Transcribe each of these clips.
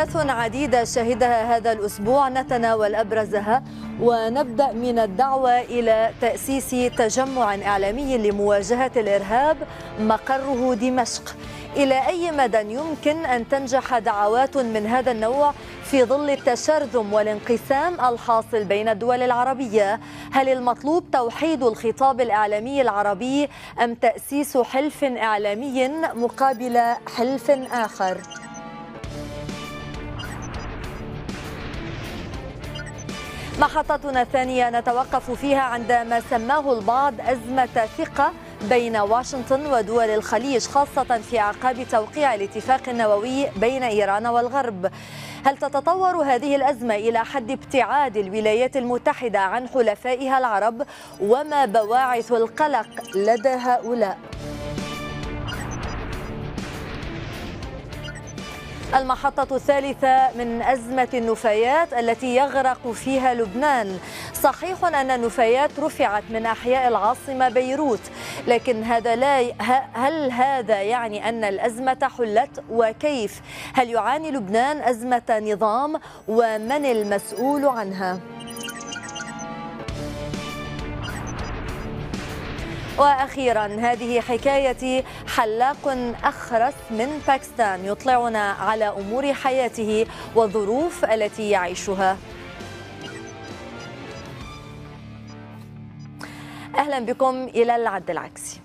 أحداث عديدة شهدها هذا الأسبوع نتناول أبرزها ونبدأ من الدعوة إلى تأسيس تجمع إعلامي لمواجهة الإرهاب مقره دمشق إلى أي مدى يمكن أن تنجح دعوات من هذا النوع في ظل التشرذم والانقسام الحاصل بين الدول العربية هل المطلوب توحيد الخطاب الإعلامي العربي أم تأسيس حلف إعلامي مقابل حلف آخر؟ محطتنا الثانية نتوقف فيها عند ما سماه البعض أزمة ثقة بين واشنطن ودول الخليج خاصة في أعقاب توقيع الاتفاق النووي بين إيران والغرب هل تتطور هذه الأزمة إلى حد ابتعاد الولايات المتحدة عن حلفائها العرب وما بواعث القلق لدى هؤلاء؟ المحطة الثالثة من أزمة النفايات التي يغرق فيها لبنان صحيح أن النفايات رفعت من أحياء العاصمة بيروت لكن هذا لا ي... هل هذا يعني أن الأزمة حلت وكيف هل يعاني لبنان أزمة نظام ومن المسؤول عنها؟ وأخيرا هذه حكاية حلاق أخرس من باكستان يطلعنا على أمور حياته والظروف التي يعيشها أهلا بكم إلى العد العكسي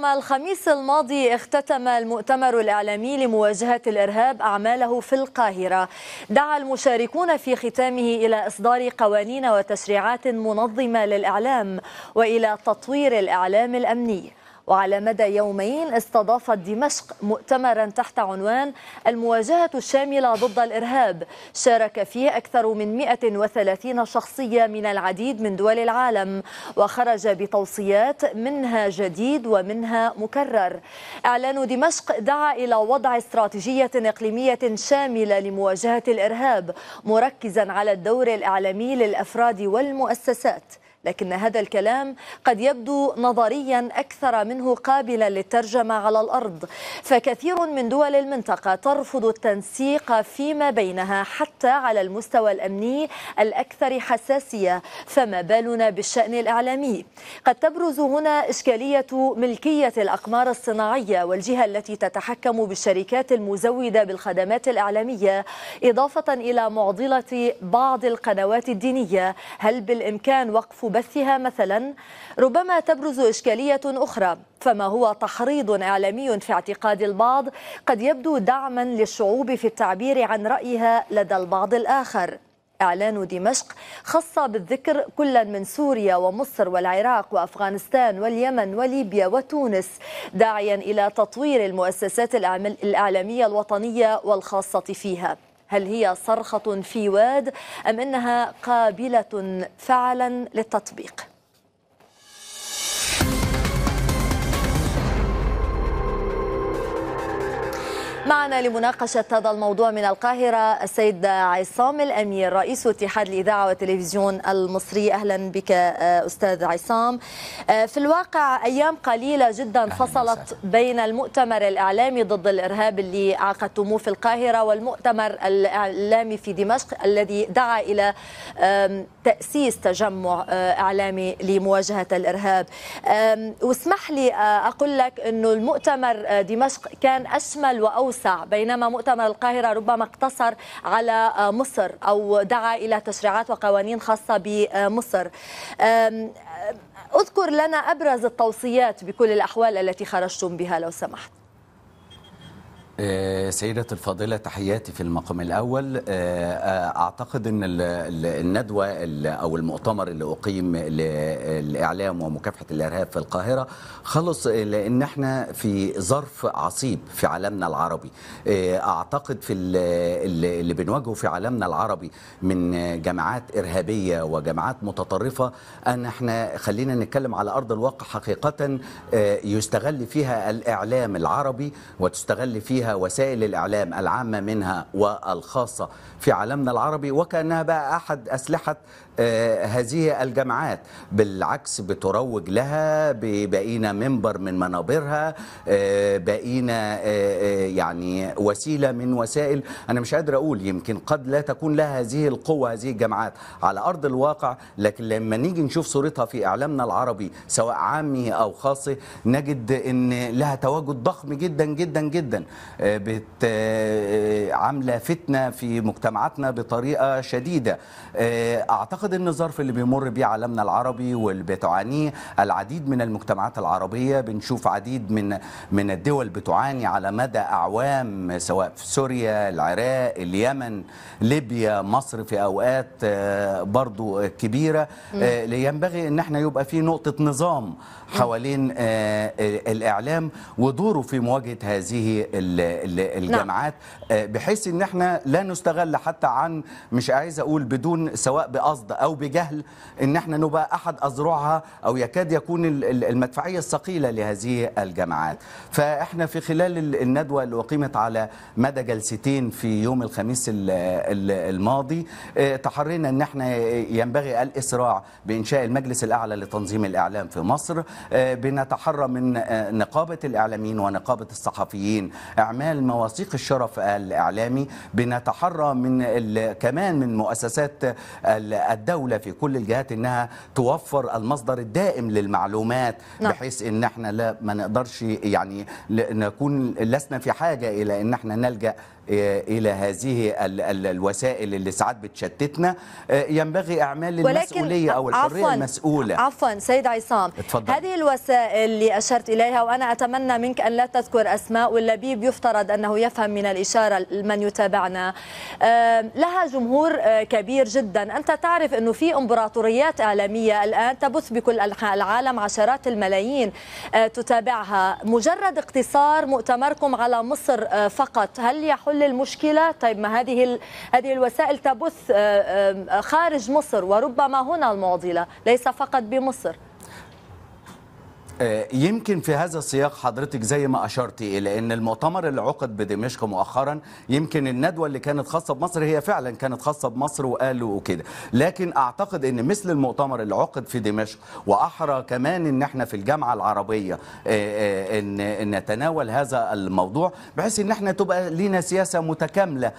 يوم الخميس الماضي اختتم المؤتمر الإعلامي لمواجهة الإرهاب أعماله في القاهرة دعا المشاركون في ختامه إلى إصدار قوانين وتشريعات منظمة للإعلام وإلى تطوير الإعلام الأمني وعلى مدى يومين استضافت دمشق مؤتمرا تحت عنوان المواجهة الشاملة ضد الإرهاب شارك فيه أكثر من 130 شخصية من العديد من دول العالم وخرج بتوصيات منها جديد ومنها مكرر إعلان دمشق دعا إلى وضع استراتيجية إقليمية شاملة لمواجهة الإرهاب مركزا على الدور الإعلامي للأفراد والمؤسسات لكن هذا الكلام قد يبدو نظريا أكثر منه قابلا للترجمة على الأرض فكثير من دول المنطقة ترفض التنسيق فيما بينها حتى على المستوى الأمني الأكثر حساسية فما بالنا بالشأن الإعلامي قد تبرز هنا إشكالية ملكية الأقمار الصناعية والجهة التي تتحكم بالشركات المزودة بالخدمات الإعلامية إضافة إلى معضلة بعض القنوات الدينية هل بالإمكان وقف بثها مثلا ربما تبرز إشكالية أخرى فما هو تحريض إعلامي في اعتقاد البعض قد يبدو دعما للشعوب في التعبير عن رأيها لدى البعض الآخر إعلان دمشق خص بالذكر كلا من سوريا ومصر والعراق وأفغانستان واليمن وليبيا وتونس داعيا إلى تطوير المؤسسات الإعلامية الوطنية والخاصة فيها هل هي صرخة في واد أم أنها قابلة فعلا للتطبيق؟ معنا لمناقشة هذا الموضوع من القاهرة السيد عصام الأمير رئيس اتحاد الإذاعة والتلفزيون المصري أهلا بك آه، أستاذ عصام آه، في الواقع أيام قليلة جدا فصلت بين المؤتمر الإعلامي ضد الإرهاب اللي عقدتموه في القاهرة والمؤتمر الإعلامي في دمشق الذي دعا إلى تأسيس تجمع آه، إعلامي لمواجهة الإرهاب واسمح لي أقول لك أنه المؤتمر دمشق كان أشمل وأوسع وسع بينما مؤتمر القاهرة ربما اقتصر على مصر أو دعا إلى تشريعات وقوانين خاصة بمصر أذكر لنا أبرز التوصيات بكل الأحوال التي خرجتم بها لو سمحت آه، سيدة الفاضلة تحياتي في المقام الأول آه، آه، أعتقد أن الندوة أو المؤتمر اللي أقيم للإعلام ومكافحة الإرهاب في القاهرة خلص لأن احنا في ظرف عصيب في عالمنا العربي أعتقد في اللي بنواجهه في عالمنا العربي من جماعات إرهابية وجماعات متطرفة أن احنا خلينا نتكلم على أرض الواقع حقيقة يستغل فيها الإعلام العربي وتستغل فيها وسائل الإعلام العامة منها والخاصة في عالمنا العربي وكأنها بقى أحد أسلحة آه، هذه الجامعات بالعكس بتروج لها بقينا منبر من منابرها آه، بقينا آه، يعني وسيله من وسائل انا مش قادر اقول يمكن قد لا تكون لها هذه القوه هذه الجامعات على ارض الواقع لكن لما نيجي نشوف صورتها في اعلامنا العربي سواء عامي او خاص نجد ان لها تواجد ضخم جدا جدا جدا بت عامله فتنه في مجتمعاتنا بطريقه شديده اعتقد اعتقد ان الظرف اللي بيمر بيه عالمنا العربي واللي بتعانيه العديد من المجتمعات العربيه بنشوف عديد من من الدول بتعاني على مدى اعوام سواء في سوريا العراق اليمن ليبيا مصر في اوقات آه، برضو كبيره آه، ينبغي ان احنا يبقى في نقطه نظام حوالين آه، آه، الاعلام ودوره في مواجهه هذه الجماعات نعم. آه، بحيث ان احنا لا نستغل حتى عن مش عايز اقول بدون سواء بقصد او بجهل ان احنا نبقى احد اذرعها او يكاد يكون المدفعيه الثقيله لهذه الجماعات فاحنا في خلال الندوه اللي اقيمت على مدى جلستين في يوم الخميس الماضي تحرينا ان احنا ينبغي الاسراع بانشاء المجلس الاعلى لتنظيم الاعلام في مصر آه، بنتحرى من آه، نقابة الإعلاميين ونقابة الصحفيين إعمال مواثيق الشرف الإعلامي بنتحرى من كمان من مؤسسات الدولة في كل الجهات إنها توفر المصدر الدائم للمعلومات نعم. بحيث إن احنا لا ما نقدرش يعني نكون لسنا في حاجة إلى إن احنا نلجأ إيه، الى هذه الوسائل اللي ساعات بتشتتنا إيه، ينبغي اعمال المسؤوليه او الحريه المسؤوله عفوا سيد عصام اتفضل. هذه الوسائل اللي اشرت اليها وانا اتمنى منك ان لا تذكر اسماء واللبيب يفترض انه يفهم من الاشاره من يتابعنا إيه، لها جمهور كبير جدا انت تعرف انه في امبراطوريات اعلاميه الان تبث بكل انحاء العالم عشرات الملايين تتابعها مجرد اقتصار مؤتمركم على مصر فقط هل يحل حل المشكله طيب ما هذه هذه الوسائل تبث آه، آه، خارج مصر وربما هنا المعضله ليس فقط بمصر آه، يمكن في هذا السياق حضرتك زي ما اشرتي الى ان المؤتمر اللي عقد بدمشق مؤخرا يمكن الندوه اللي كانت خاصه بمصر هي فعلا كانت خاصه بمصر وقالوا وكده لكن اعتقد ان مثل المؤتمر اللي عقد في دمشق واحرى كمان ان احنا في الجامعه العربيه آه، آه، ان نتناول هذا الموضوع بحيث ان احنا تبقى لينا سياسه متكامله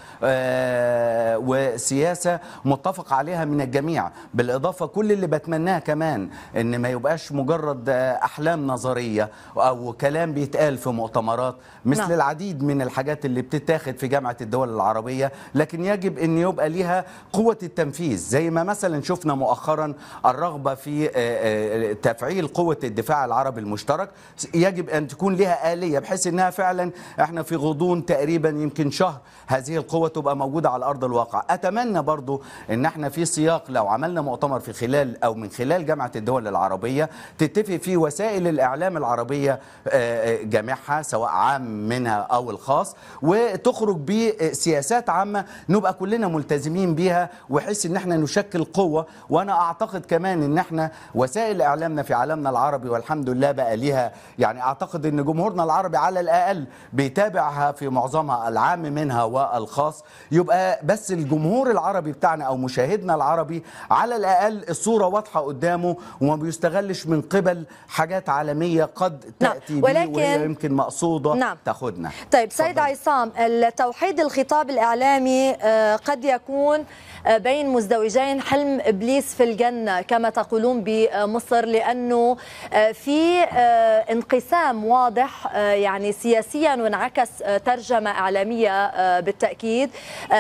وسياسه متفق عليها من الجميع بالاضافه كل اللي بتمناه كمان ان ما يبقاش مجرد احلام كلام نظرية أو كلام بيتقال في مؤتمرات مثل نعم. العديد من الحاجات اللي بتتاخد في جامعة الدول العربية لكن يجب أن يبقى ليها قوة التنفيذ زي ما مثلا شفنا مؤخرا الرغبة في آه، آه، تفعيل قوة الدفاع العربي المشترك يجب أن تكون لها آلية بحيث أنها فعلا احنا في غضون تقريبا يمكن شهر هذه القوة تبقى موجودة على أرض الواقع أتمنى برضو أن احنا في سياق لو عملنا مؤتمر في خلال أو من خلال جامعة الدول العربية تتفق فيه وسائل وسائل الاعلام العربيه آه، آه، جميعها سواء عام منها او الخاص وتخرج بسياسات عامه نبقى كلنا ملتزمين بيها وحس ان احنا نشكل قوه وانا اعتقد كمان ان احنا وسائل اعلامنا في عالمنا العربي والحمد لله بقى ليها يعني اعتقد ان جمهورنا العربي على الاقل بيتابعها في معظمها العام منها والخاص يبقى بس الجمهور العربي بتاعنا او مشاهدنا العربي على الاقل الصوره واضحه قدامه وما بيستغلش من قبل حاجات تحديات عالمية قد نعم، تأتي نعم. ولكن وهي يمكن مقصودة نعم. تأخذنا طيب سيد عصام توحيد الخطاب الإعلامي آه، قد يكون آه، بين مزدوجين حلم ابليس في الجنه كما تقولون بمصر لانه آه، في آه، انقسام واضح يعني سياسيا وانعكس ترجمه اعلاميه بالتاكيد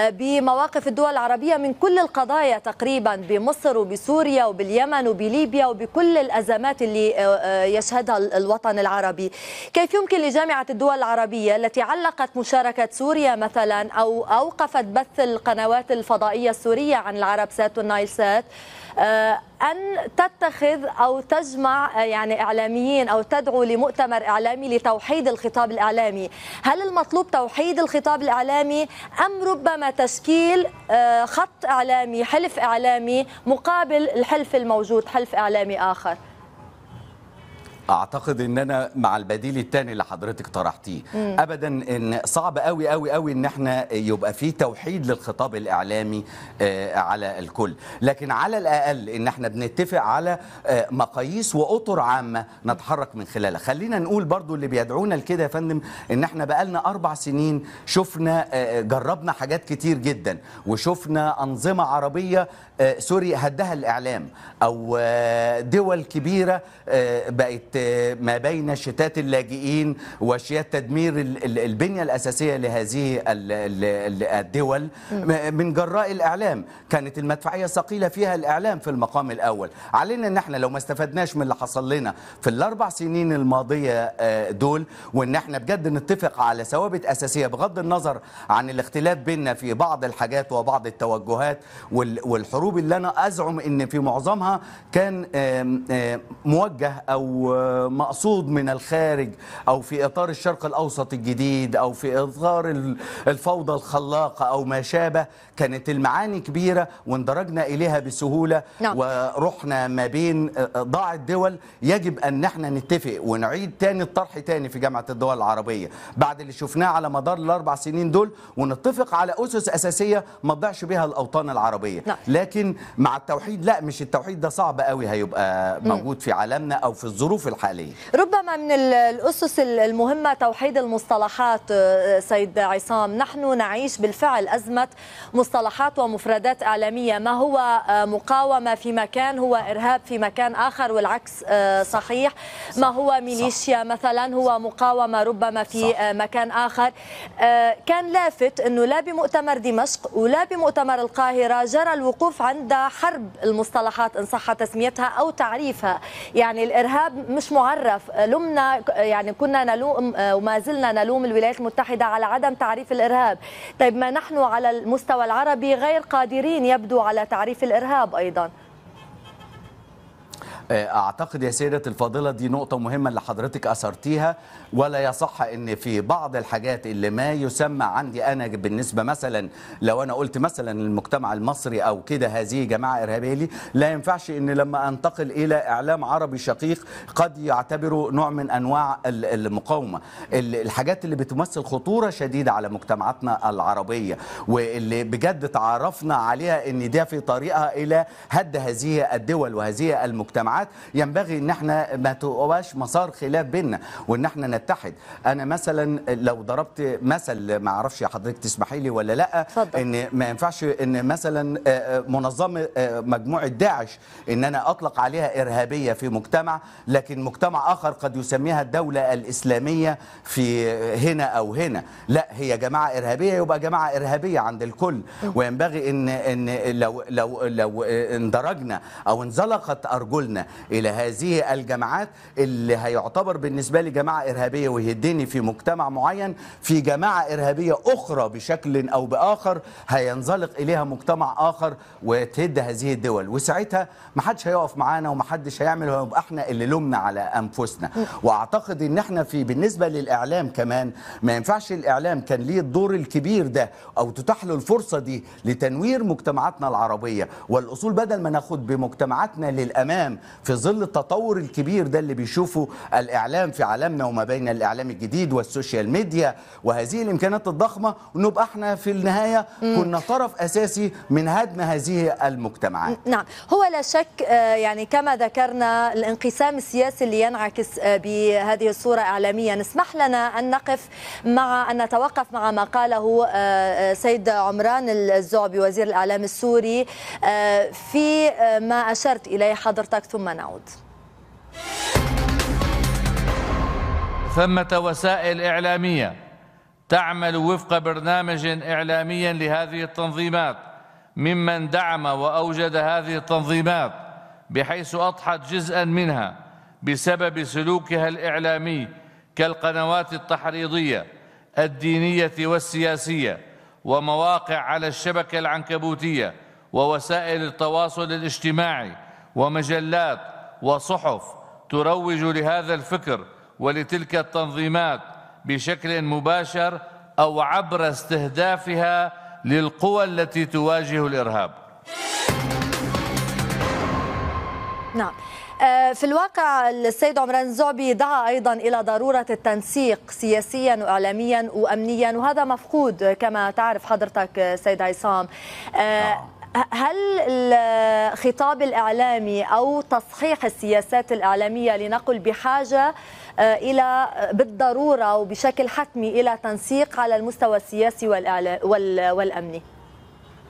بمواقف الدول العربيه من كل القضايا تقريبا بمصر وبسوريا وباليمن وبليبيا وبكل الازمات اللي يشهدها الوطن العربي. كيف يمكن لجامعه الدول العربيه التي علقت مشاركه سوريا مثلا او اوقفت بث القنوات الفضائيه السوريه السورية عن العرب سات والنايل سات آه، أن تتخذ أو تجمع آه، يعني إعلاميين أو تدعو لمؤتمر إعلامي لتوحيد الخطاب الإعلامي هل المطلوب توحيد الخطاب الإعلامي أم ربما تشكيل آه، خط إعلامي حلف إعلامي مقابل الحلف الموجود حلف إعلامي آخر اعتقد ان انا مع البديل الثاني اللي حضرتك طرحتيه ابدا ان صعب قوي قوي قوي ان احنا يبقى في توحيد للخطاب الاعلامي آه، على الكل لكن على الاقل ان احنا بنتفق على آه، مقاييس واطر عامه نتحرك من خلالها خلينا نقول برضو اللي بيدعونا لكده يا فندم ان احنا بقالنا اربع سنين شفنا آه، جربنا حاجات كتير جدا وشفنا انظمه عربيه سوري هدها الاعلام او دول كبيره بقت ما بين شتات اللاجئين وشيات تدمير البنية الأساسية لهذه الدول من جراء الإعلام كانت المدفعية ثقيلة فيها الإعلام في المقام الأول علينا أن احنا لو ما استفدناش من اللي حصل لنا في الأربع سنين الماضية آه، دول وأن احنا بجد نتفق على ثوابت أساسية بغض النظر عن الاختلاف بيننا في بعض الحاجات وبعض التوجهات والحروب اللي أنا أزعم أن في معظمها كان موجه أو آه، مقصود من الخارج او في اطار الشرق الاوسط الجديد او في اطار الفوضى الخلاقه او ما شابه كانت المعاني كبيره واندرجنا اليها بسهوله نعم. ورحنا ما بين آه، ضاعت دول يجب ان احنا نتفق ونعيد تاني الطرح تاني في جامعه الدول العربيه بعد اللي شفناه على مدار الاربع سنين دول ونتفق على اسس اساسيه ما تضيعش بها الاوطان العربيه نعم. لكن مع التوحيد لا مش التوحيد ده صعب قوي هيبقى موجود في عالمنا او في الظروف الحاليه ربما من الاسس المهمه توحيد المصطلحات آه، سيد عصام نحن نعيش بالفعل ازمه مصطلحات ومفردات اعلاميه ما هو آه، مقاومه في مكان هو ارهاب في مكان اخر والعكس آه، صحيح ما هو ميليشيا مثلا هو مقاومه ربما في مكان اخر كان لافت انه لا بمؤتمر دمشق ولا بمؤتمر القاهره جرى الوقوف عند حرب المصطلحات ان صح تسميتها او تعريفها يعني الارهاب مش معرف لمنا يعني كنا نلوم وما زلنا نلوم الولايات المتحدة على عدم تعريف الإرهاب طيب ما نحن على المستوى العربي غير قادرين يبدو على تعريف الإرهاب أيضا آه، اعتقد يا سيدة الفاضلة دي نقطة مهمة اللي حضرتك اثرتيها ولا يصح ان في بعض الحاجات اللي ما يسمى عندي انا بالنسبة مثلا لو انا قلت مثلا المجتمع المصري او كده هذه جماعة ارهابية لي لا ينفعش ان لما انتقل الى اعلام عربي شقيق قد يعتبره نوع من انواع المقاومة الحاجات اللي بتمثل خطورة شديدة على مجتمعاتنا العربية واللي بجد تعرفنا عليها ان ده في طريقها الى هد هذه الدول وهذه المجتمعات الجماعات ينبغي ان احنا ما تبقاش مسار خلاف بيننا وان احنا نتحد انا مثلا لو ضربت مثل ما اعرفش حضرتك تسمحي لي ولا لا فضل. ان ما ينفعش ان مثلا آه، آه، منظمه آه، مجموعه داعش ان انا اطلق عليها ارهابيه في مجتمع لكن مجتمع اخر قد يسميها الدوله الاسلاميه في هنا او هنا لا هي جماعه ارهابيه يبقى جماعه ارهابيه عند الكل وينبغي ان ان لو لو لو اندرجنا او انزلقت ارجلنا الى هذه الجماعات اللي هيعتبر بالنسبه لي جماعه ارهابيه ويهدني في مجتمع معين في جماعه ارهابيه اخرى بشكل او باخر هينزلق اليها مجتمع اخر وتهد هذه الدول وساعتها ما حدش هيقف معانا وما حدش هيعمل ويبقى احنا اللي لومنا على انفسنا واعتقد ان احنا في بالنسبه للاعلام كمان ما ينفعش الاعلام كان ليه الدور الكبير ده او تتاح له الفرصه دي لتنوير مجتمعاتنا العربيه والاصول بدل ما ناخد بمجتمعاتنا للامام في ظل التطور الكبير ده اللي بيشوفه الاعلام في عالمنا وما بين الاعلام الجديد والسوشيال ميديا وهذه الامكانات الضخمه نبقى احنا في النهايه كنا طرف اساسي من هدم هذه المجتمعات. نعم هو لا شك آه، يعني كما ذكرنا الانقسام السياسي اللي ينعكس آه، بهذه الصوره اعلاميا اسمح لنا ان نقف مع ان نتوقف مع ما قاله آه، سيد عمران الزعبي وزير الاعلام السوري في ما اشرت اليه حضرتك ثم ثم نعود ثمة وسائل إعلامية تعمل وفق برنامج إعلامي لهذه التنظيمات ممن دعم وأوجد هذه التنظيمات بحيث أضحت جزءا منها بسبب سلوكها الإعلامي كالقنوات التحريضية الدينية والسياسية ومواقع على الشبكة العنكبوتية ووسائل التواصل الاجتماعي ومجلات وصحف تروج لهذا الفكر ولتلك التنظيمات بشكل مباشر أو عبر استهدافها للقوى التي تواجه الإرهاب نعم آه، في الواقع السيد عمران زعبي دعا أيضا إلى ضرورة التنسيق سياسيا وإعلاميا وأمنيا وهذا مفقود كما تعرف حضرتك سيد عصام آه، نعم. هل الخطاب الإعلامي أو تصحيح السياسات الإعلامية لنقل بحاجة آه، إلى بالضرورة وبشكل حتمي إلى تنسيق على المستوى السياسي والأمني؟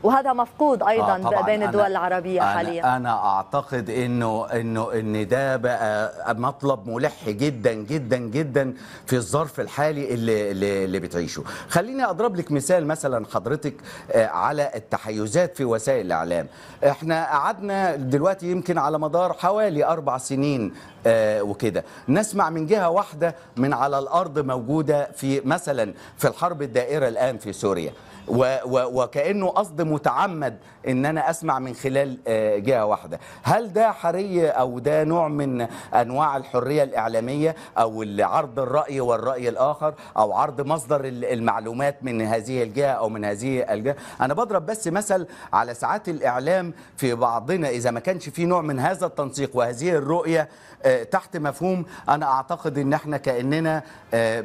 وهذا مفقود ايضا آه بين الدول العربيه أنا حاليا انا اعتقد انه انه ان ده بقى مطلب ملح جدا جدا جدا في الظرف الحالي اللي اللي بتعيشه خليني اضرب لك مثال مثلا حضرتك آه، على التحيزات في وسائل الاعلام احنا قعدنا دلوقتي يمكن على مدار حوالي اربع سنين آه، وكده نسمع من جهه واحده من على الارض موجوده في مثلا في الحرب الدائره الان في سوريا و و وكانه قصد متعمد ان انا اسمع من خلال آه، جهه واحده هل ده حري او ده نوع من انواع الحريه الاعلاميه او عرض الراي والراي الاخر او عرض مصدر المعلومات من هذه الجهه او من هذه الجهه انا بضرب بس مثل على ساعات الاعلام في بعضنا اذا ما كانش في نوع من هذا التنسيق وهذه الرؤيه آه، تحت مفهوم انا اعتقد ان احنا كاننا آه،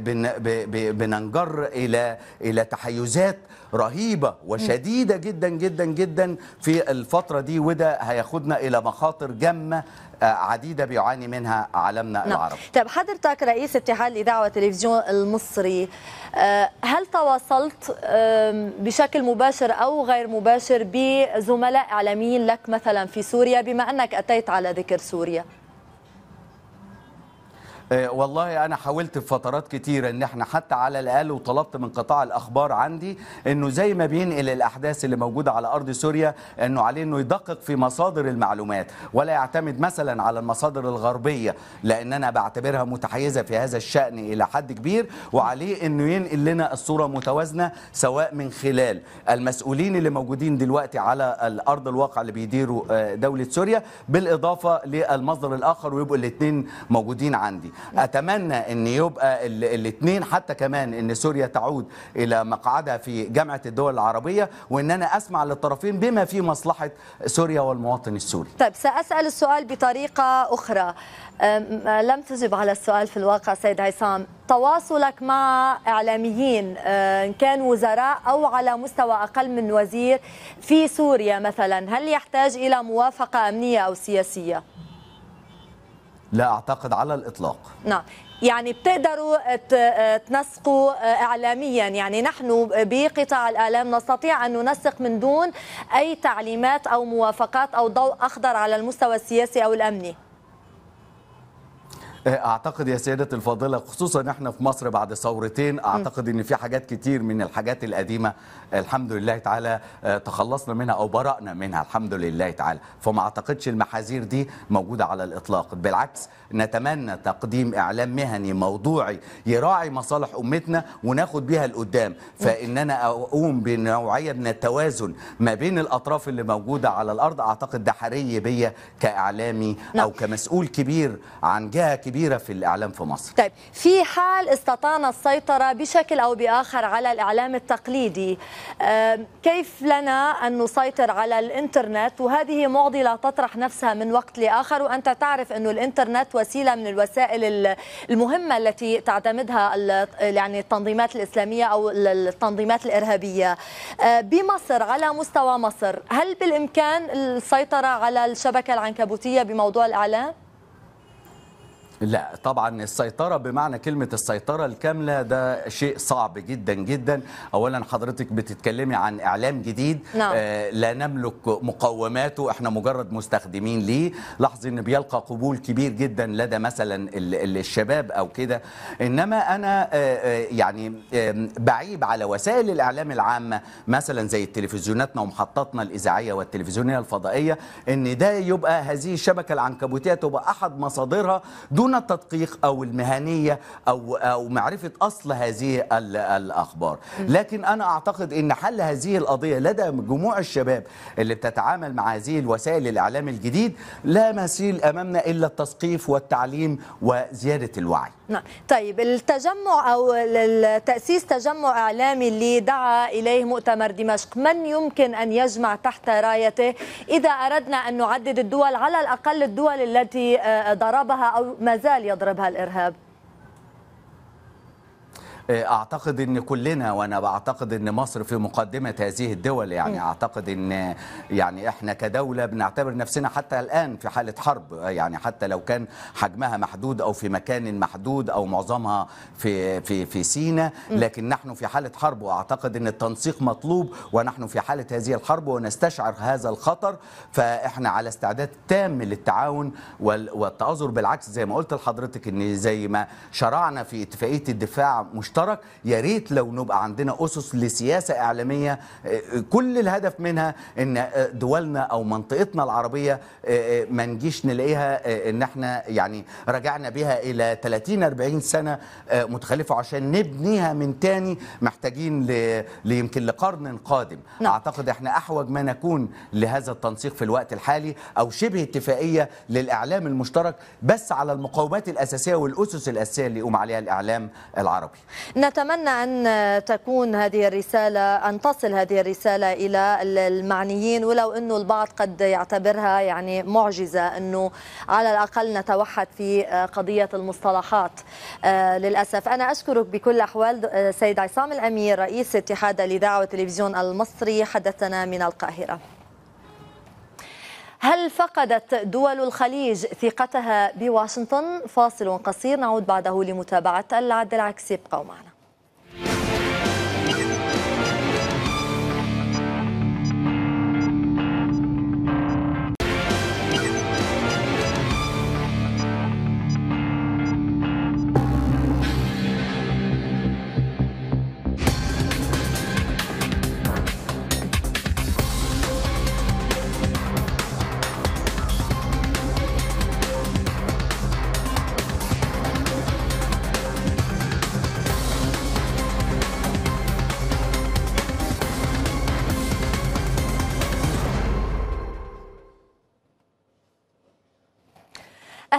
بننجر الى الى تحيزات رهيبه وشديده جدا جدا جدا في الفتره دي وده هياخدنا الى مخاطر جمه آه، عديده بيعاني منها عالمنا نعم. العربي. طيب حضرتك رئيس اتحاد الاذاعه والتلفزيون المصري آه، هل تواصلت بشكل مباشر او غير مباشر بزملاء اعلاميين لك مثلا في سوريا بما انك اتيت على ذكر سوريا؟ آه، والله انا حاولت في فترات كتيره ان احنا حتى على الاقل وطلبت من قطاع الاخبار عندي انه زي ما بينقل الاحداث اللي موجوده على ارض سوريا انه عليه انه يدقق في مصادر المعلومات ولا يعتمد مثلا على المصادر الغربيه لان انا بعتبرها متحيزه في هذا الشان الى حد كبير وعليه انه ينقل لنا الصوره متوازنه سواء من خلال المسؤولين اللي موجودين دلوقتي على الارض الواقع اللي بيديروا آه، دوله سوريا بالاضافه للمصدر الاخر ويبقوا الاثنين موجودين عندي اتمنى ان يبقى الاثنين حتى كمان ان سوريا تعود الى مقعدها في جامعه الدول العربيه وان انا اسمع للطرفين بما في مصلحه سوريا والمواطن السوري. طيب ساسال السؤال بطريقه اخرى لم تجب على السؤال في الواقع سيد عصام تواصلك مع اعلاميين ان كان وزراء او على مستوى اقل من وزير في سوريا مثلا هل يحتاج الى موافقه امنيه او سياسيه؟ لا أعتقد على الإطلاق نعم يعني بتقدروا تنسقوا اعلاميا يعني نحن بقطاع الاعلام نستطيع ان ننسق من دون اي تعليمات او موافقات او ضوء اخضر على المستوى السياسي او الامني آه، اعتقد يا سياده الفاضله خصوصا احنا في مصر بعد ثورتين اعتقد ان في حاجات كتير من الحاجات القديمه الحمد لله تعالى آه، تخلصنا منها او برأنا منها الحمد لله تعالى فما اعتقدش المحاذير دي موجوده على الاطلاق بالعكس نتمنى تقديم اعلام مهني موضوعي يراعي مصالح امتنا وناخد بيها لقدام فان انا اقوم بنوعيه من التوازن ما بين الاطراف اللي موجوده على الارض اعتقد ده حري بيا كاعلامي نعم. او كمسؤول كبير عن جهه كبيره في الاعلام في مصر طيب في حال استطعنا السيطره بشكل او باخر على الاعلام التقليدي كيف لنا ان نسيطر على الانترنت وهذه معضله تطرح نفسها من وقت لاخر وانت تعرف انه الانترنت وسيله من الوسائل المهمه التي تعتمدها يعني التنظيمات الاسلاميه او التنظيمات الارهابيه آه، بمصر على مستوى مصر هل بالامكان السيطره على الشبكه العنكبوتيه بموضوع الاعلام لا طبعا السيطرة بمعنى كلمة السيطرة الكاملة ده شيء صعب جدا جدا أولا حضرتك بتتكلمي عن إعلام جديد نعم. آه لا نملك مقوماته احنا مجرد مستخدمين ليه لاحظي أنه بيلقى قبول كبير جدا لدى مثلا الشباب أو كده إنما أنا آه, آه، يعني آه بعيب على وسائل الإعلام العامة مثلا زي التلفزيوناتنا ومحطاتنا الإذاعية والتلفزيونية الفضائية أن ده يبقى هذه الشبكة العنكبوتية تبقى أحد مصادرها دون دون التدقيق او المهنيه او او معرفه اصل هذه الاخبار لكن انا اعتقد ان حل هذه القضيه لدى جموع الشباب اللي بتتعامل مع هذه الوسائل الاعلام الجديد لا مثيل امامنا الا التثقيف والتعليم وزياده الوعي نعم طيب التجمع أو تأسيس تجمع إعلامي اللي دعا إليه مؤتمر دمشق من يمكن أن يجمع تحت رايته إذا أردنا أن نعدد الدول على الأقل الدول التي آه، ضربها أو ما زال يضربها الإرهاب آه، اعتقد ان كلنا وانا بعتقد ان مصر في مقدمه هذه الدول يعني اعتقد ان يعني احنا كدوله بنعتبر نفسنا حتى الان في حاله حرب يعني حتى لو كان حجمها محدود او في مكان محدود او معظمها في في في سينا لكن نحن في حاله حرب واعتقد ان التنسيق مطلوب ونحن في حاله هذه الحرب ونستشعر هذا الخطر فاحنا على استعداد تام للتعاون والتآزر بالعكس زي ما قلت لحضرتك ان زي ما شرعنا في اتفاقيه الدفاع مشترك مشترك يا ريت لو نبقى عندنا اسس لسياسه اعلاميه آه، كل الهدف منها ان آه، دولنا او منطقتنا العربيه آه، ما نجيش نلاقيها ان احنا يعني رجعنا بها الى 30 40 سنه متخلفه عشان نبنيها من تاني محتاجين يمكن لقرن قادم نعم. اعتقد احنا احوج ما نكون لهذا التنسيق في الوقت الحالي او شبه اتفاقيه للاعلام المشترك بس على المقومات الاساسيه والاسس الاساسيه اللي يقوم عليها الاعلام العربي نتمنى أن تكون هذه الرسالة أن تصل هذه الرسالة إلى المعنيين ولو أنه البعض قد يعتبرها يعني معجزة أنه على الأقل نتوحد في آه، قضية المصطلحات آه، للأسف أنا أشكرك بكل أحوال آه، سيد عصام الأمير رئيس اتحاد الإذاعة والتلفزيون المصري حدثنا من القاهرة هل فقدت دول الخليج ثقتها بواشنطن؟ فاصل قصير نعود بعده لمتابعة العد العكسي ابقوا معنا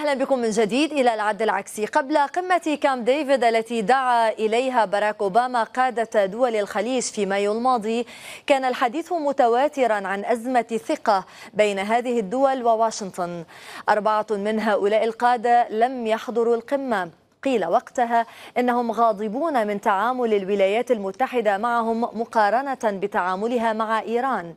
أهلا بكم من جديد إلى العد العكسي قبل قمة كام ديفيد التي دعا إليها باراك أوباما قادة دول الخليج في مايو الماضي كان الحديث متواترا عن أزمة الثقة بين هذه الدول وواشنطن أربعة من هؤلاء القادة لم يحضروا القمة قيل وقتها إنهم غاضبون من تعامل الولايات المتحدة معهم مقارنة بتعاملها مع إيران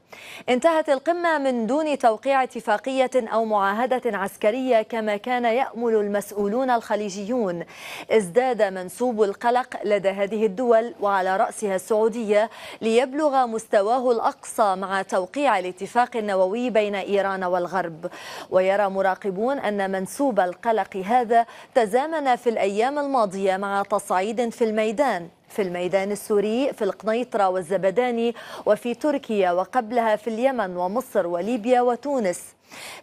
انتهت القمة من دون توقيع اتفاقية أو معاهدة عسكرية كما كان يأمل المسؤولون الخليجيون ازداد منسوب القلق لدى هذه الدول وعلى رأسها السعودية ليبلغ مستواه الأقصى مع توقيع الاتفاق النووي بين إيران والغرب ويرى مراقبون أن منسوب القلق هذا تزامن في الأيام الأيام الماضية مع تصعيد في الميدان في الميدان السوري في القنيطرة والزبداني وفي تركيا وقبلها في اليمن ومصر وليبيا وتونس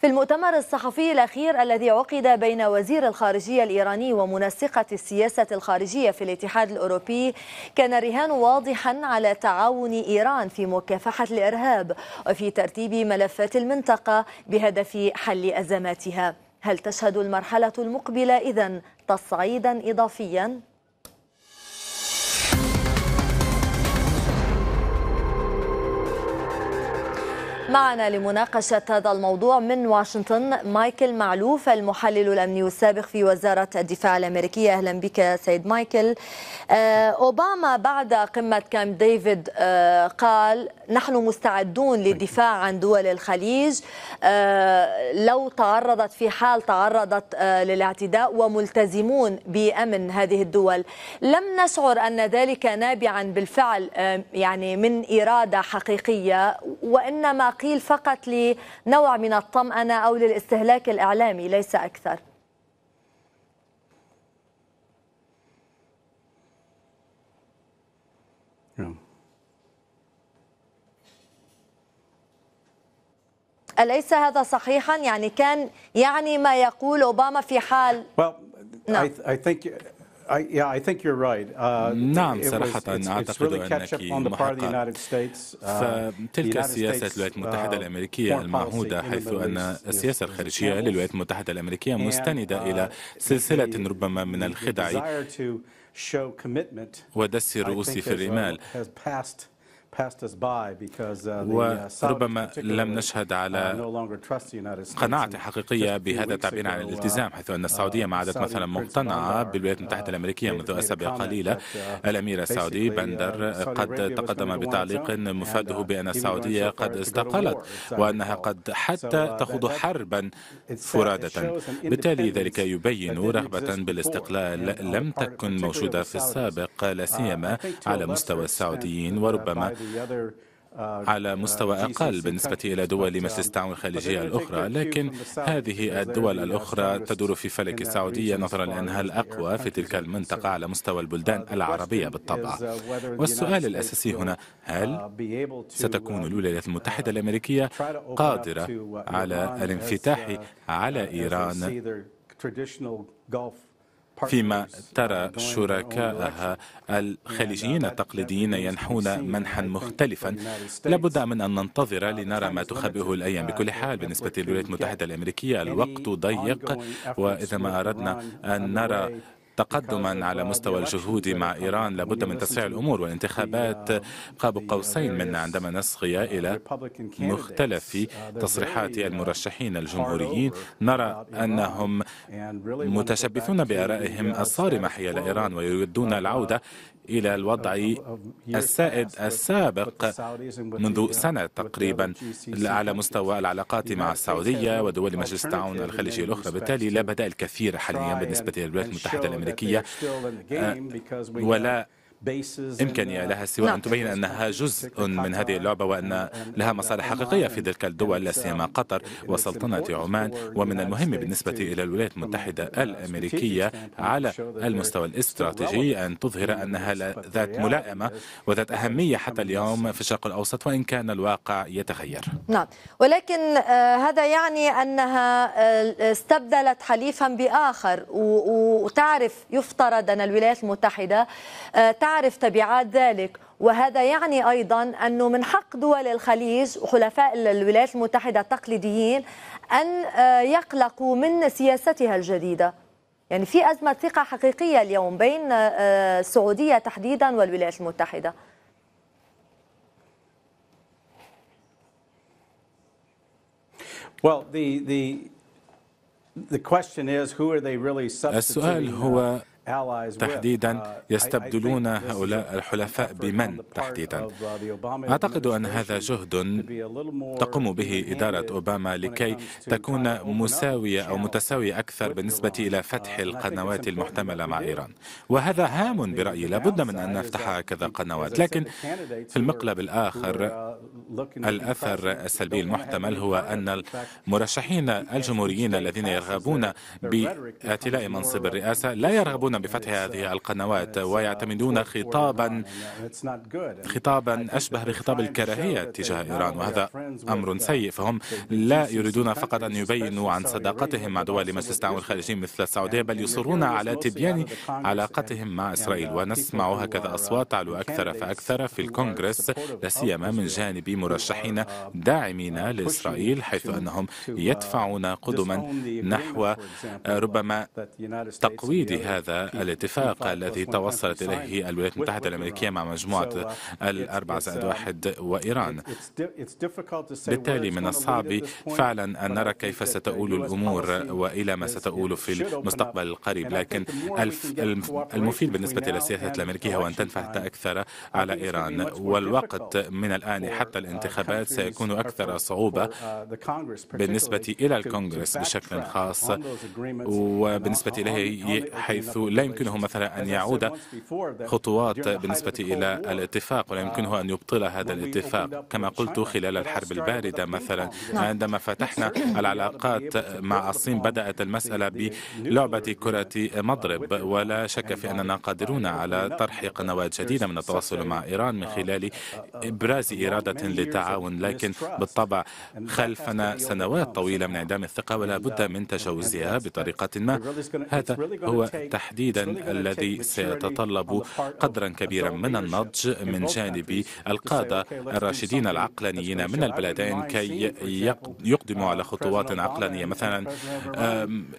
في المؤتمر الصحفي الأخير الذي عقد بين وزير الخارجية الإيراني ومنسقة السياسة الخارجية في الاتحاد الأوروبي كان الرهان واضحا على تعاون إيران في مكافحة الإرهاب وفي ترتيب ملفات المنطقة بهدف حل أزماتها هل تشهد المرحلة المقبلة إذن تصعيدا إضافيا معنا لمناقشة هذا الموضوع من واشنطن مايكل معلوف المحلل الأمني السابق في وزارة الدفاع الأمريكية أهلا بك سيد مايكل آه، أوباما بعد قمة كامب ديفيد آه، قال نحن مستعدون للدفاع عن دول الخليج آه، لو تعرضت في حال تعرضت للاعتداء وملتزمون بأمن هذه الدول لم نشعر أن ذلك نابعا بالفعل يعني من إرادة حقيقية وإنما قيل فقط لنوع من الطمأنة أو للاستهلاك الإعلامي ليس أكثر نعم. أليس هذا صحيحا؟ يعني كان يعني ما يقول أوباما في حال well, no. نعم. I, I think نعم صراحة أعتقد أنك محقة uh, فتلك السياسة الولايات uh, المتحدة الأمريكية المعهودة حيث أن السياسة الخارجية للولايات المتحدة الأمريكية مستندة uh, إلى سلسلة ربما من الخدع ودس الرؤوس في الرمال Uh, uh, وربما لم uh, نشهد على قناعة حقيقية بهذا التعبير عن الالتزام حيث أن السعودية ما عادت مثلا مقتنعة بالولايات المتحدة الأمريكية منذ أسابيع قليلة الأمير السعودي بندر قد تقدم بتعليق مفاده بأن السعودية قد استقلت وأنها قد حتى تخوض حربا فرادة بالتالي ذلك يبين رغبة بالاستقلال لم تكن موجودة في السابق لا سيما على مستوى السعوديين وربما Uh, على uh, مستوى أقل بالنسبة إلى دول مجلس التعاون الخليجي الأخرى لكن هذه الدول الأخرى تدور في فلك السعودية نظرا لأنها الأقوى في تلك المنطقة على مستوى uh, البلدان العربية بالطبع والسؤال الأساسي هنا هل ستكون الولايات المتحدة الأمريكية قادرة على الانفتاح على إيران فيما ترى شركائها الخليجيين التقليديين ينحون منحا مختلفا لابد من أن ننتظر لنرى ما تخبئه الأيام بكل حال بالنسبة للولايات المتحدة الأمريكية الوقت ضيق وإذا ما أردنا أن نرى تقدما على مستوى الجهود مع إيران لابد من تسريع الأمور والانتخابات قاب قوسين منا عندما نصغي إلى مختلف تصريحات المرشحين الجمهوريين نرى أنهم متشبثون بآرائهم الصارمة حيال إيران ويريدون العودة إلى الوضع السائد السابق منذ uh, سنة uh, تقريبا على مستوى العلاقات مع السعودية ودول مجلس التعاون الخليجي الأخرى بالتالي لا بدائل كثيرة حاليا بالنسبة للولايات المتحدة الأمريكية آه، ولا إمكانية uh, لها سوى أن تبين أنها جزء من هذه اللعبة وأن لها مصالح حقيقية في تلك الدول لا سيما um, قطر وسلطنة عمان ومن المهم بالنسبة إلى الولايات المتحدة الأمريكية على المستوى الاستراتيجي أن تظهر أنها ذات ملائمة وذات أهمية حتى اليوم في الشرق الأوسط وإن كان الواقع يتغير نعم ولكن آه، هذا يعني أنها آه، استبدلت حليفا بآخر وتعرف يفترض أن الولايات المتحدة تعرف آه، تعرف تبعات ذلك وهذا يعني ايضا انه من حق دول الخليج وحلفاء الولايات المتحده التقليديين ان آه، يقلقوا من سياستها الجديده. يعني في ازمه ثقه حقيقيه اليوم بين آه، آه، السعوديه تحديدا والولايات المتحده. Well, the the the question is who are they really substituting? السؤال uh, هو تحديدا uh, يستبدلون هؤلاء الحلفاء بمن تحديدا uh, أعتقد أن هذا جهد تقوم به إدارة أوباما لكي تكون مساوية أو متساوية أكثر بالنسبة إلى uh, فتح القنوات المحتملة مع إيران وهذا هام برأيي لابد من أن نفتح هكذا قنوات لكن في المقلب الآخر الأثر السلبي المحتمل هو أن المرشحين الجمهوريين الذين يرغبون باعتلاء منصب الرئاسة لا يرغبون بفتح هذه uh, القنوات uh, ويعتمدون خطابا خطابا أشبه بخطاب الكراهية تجاه إيران وهذا أمر سيء فهم لا يريدون فقط أن يبينوا عن صداقتهم مع دول مجلس التعاون الخارجي مثل السعودية بل يصرون على تبيان علاقتهم مع uh, إسرائيل ونسمع هكذا أصوات تعلو أكثر فأكثر في الكونغرس لا سيما من جانب مرشحين داعمين لإسرائيل حيث أنهم يدفعون قدما نحو ربما تقويض هذا الاتفاق الذي توصلت إليه الولايات المتحدة الأمريكية مع مجموعة uh, الأربعة زائد uh, واحد وإيران بالتالي من الصعب فعلا أن نرى كيف ستؤول الأمور وإلى ما ستؤول في المستقبل القريب لكن المفيد بالنسبة للسياسة الأمريكية هو أن تنفعت أكثر على إيران والوقت من الآن حتى uh, الانتخابات سيكون أكثر صعوبة بالنسبة إلى الكونغرس بشكل خاص وبالنسبة إليه حيث لا يمكنه مثلا أن يعود خطوات بالنسبة إلى الاتفاق ولا يمكنه أن يبطل هذا الاتفاق كما قلت خلال الحرب الباردة مثلا عندما فتحنا العلاقات مع الصين بدأت المسألة بلعبة كرة مضرب ولا شك في أننا قادرون على طرح قنوات جديدة من التواصل مع إيران من خلال إبراز إرادة للتعاون لكن بالطبع خلفنا سنوات طويلة من انعدام الثقة ولا بد uh, من تجاوزها بطريقة ما هذا هو تحدي تحديدا الذي سيتطلب قدرا كبيرا من النضج من جانب القادة الراشدين العقلانيين من البلدين كي يقدموا uh, على خطوات عقلانية مثلا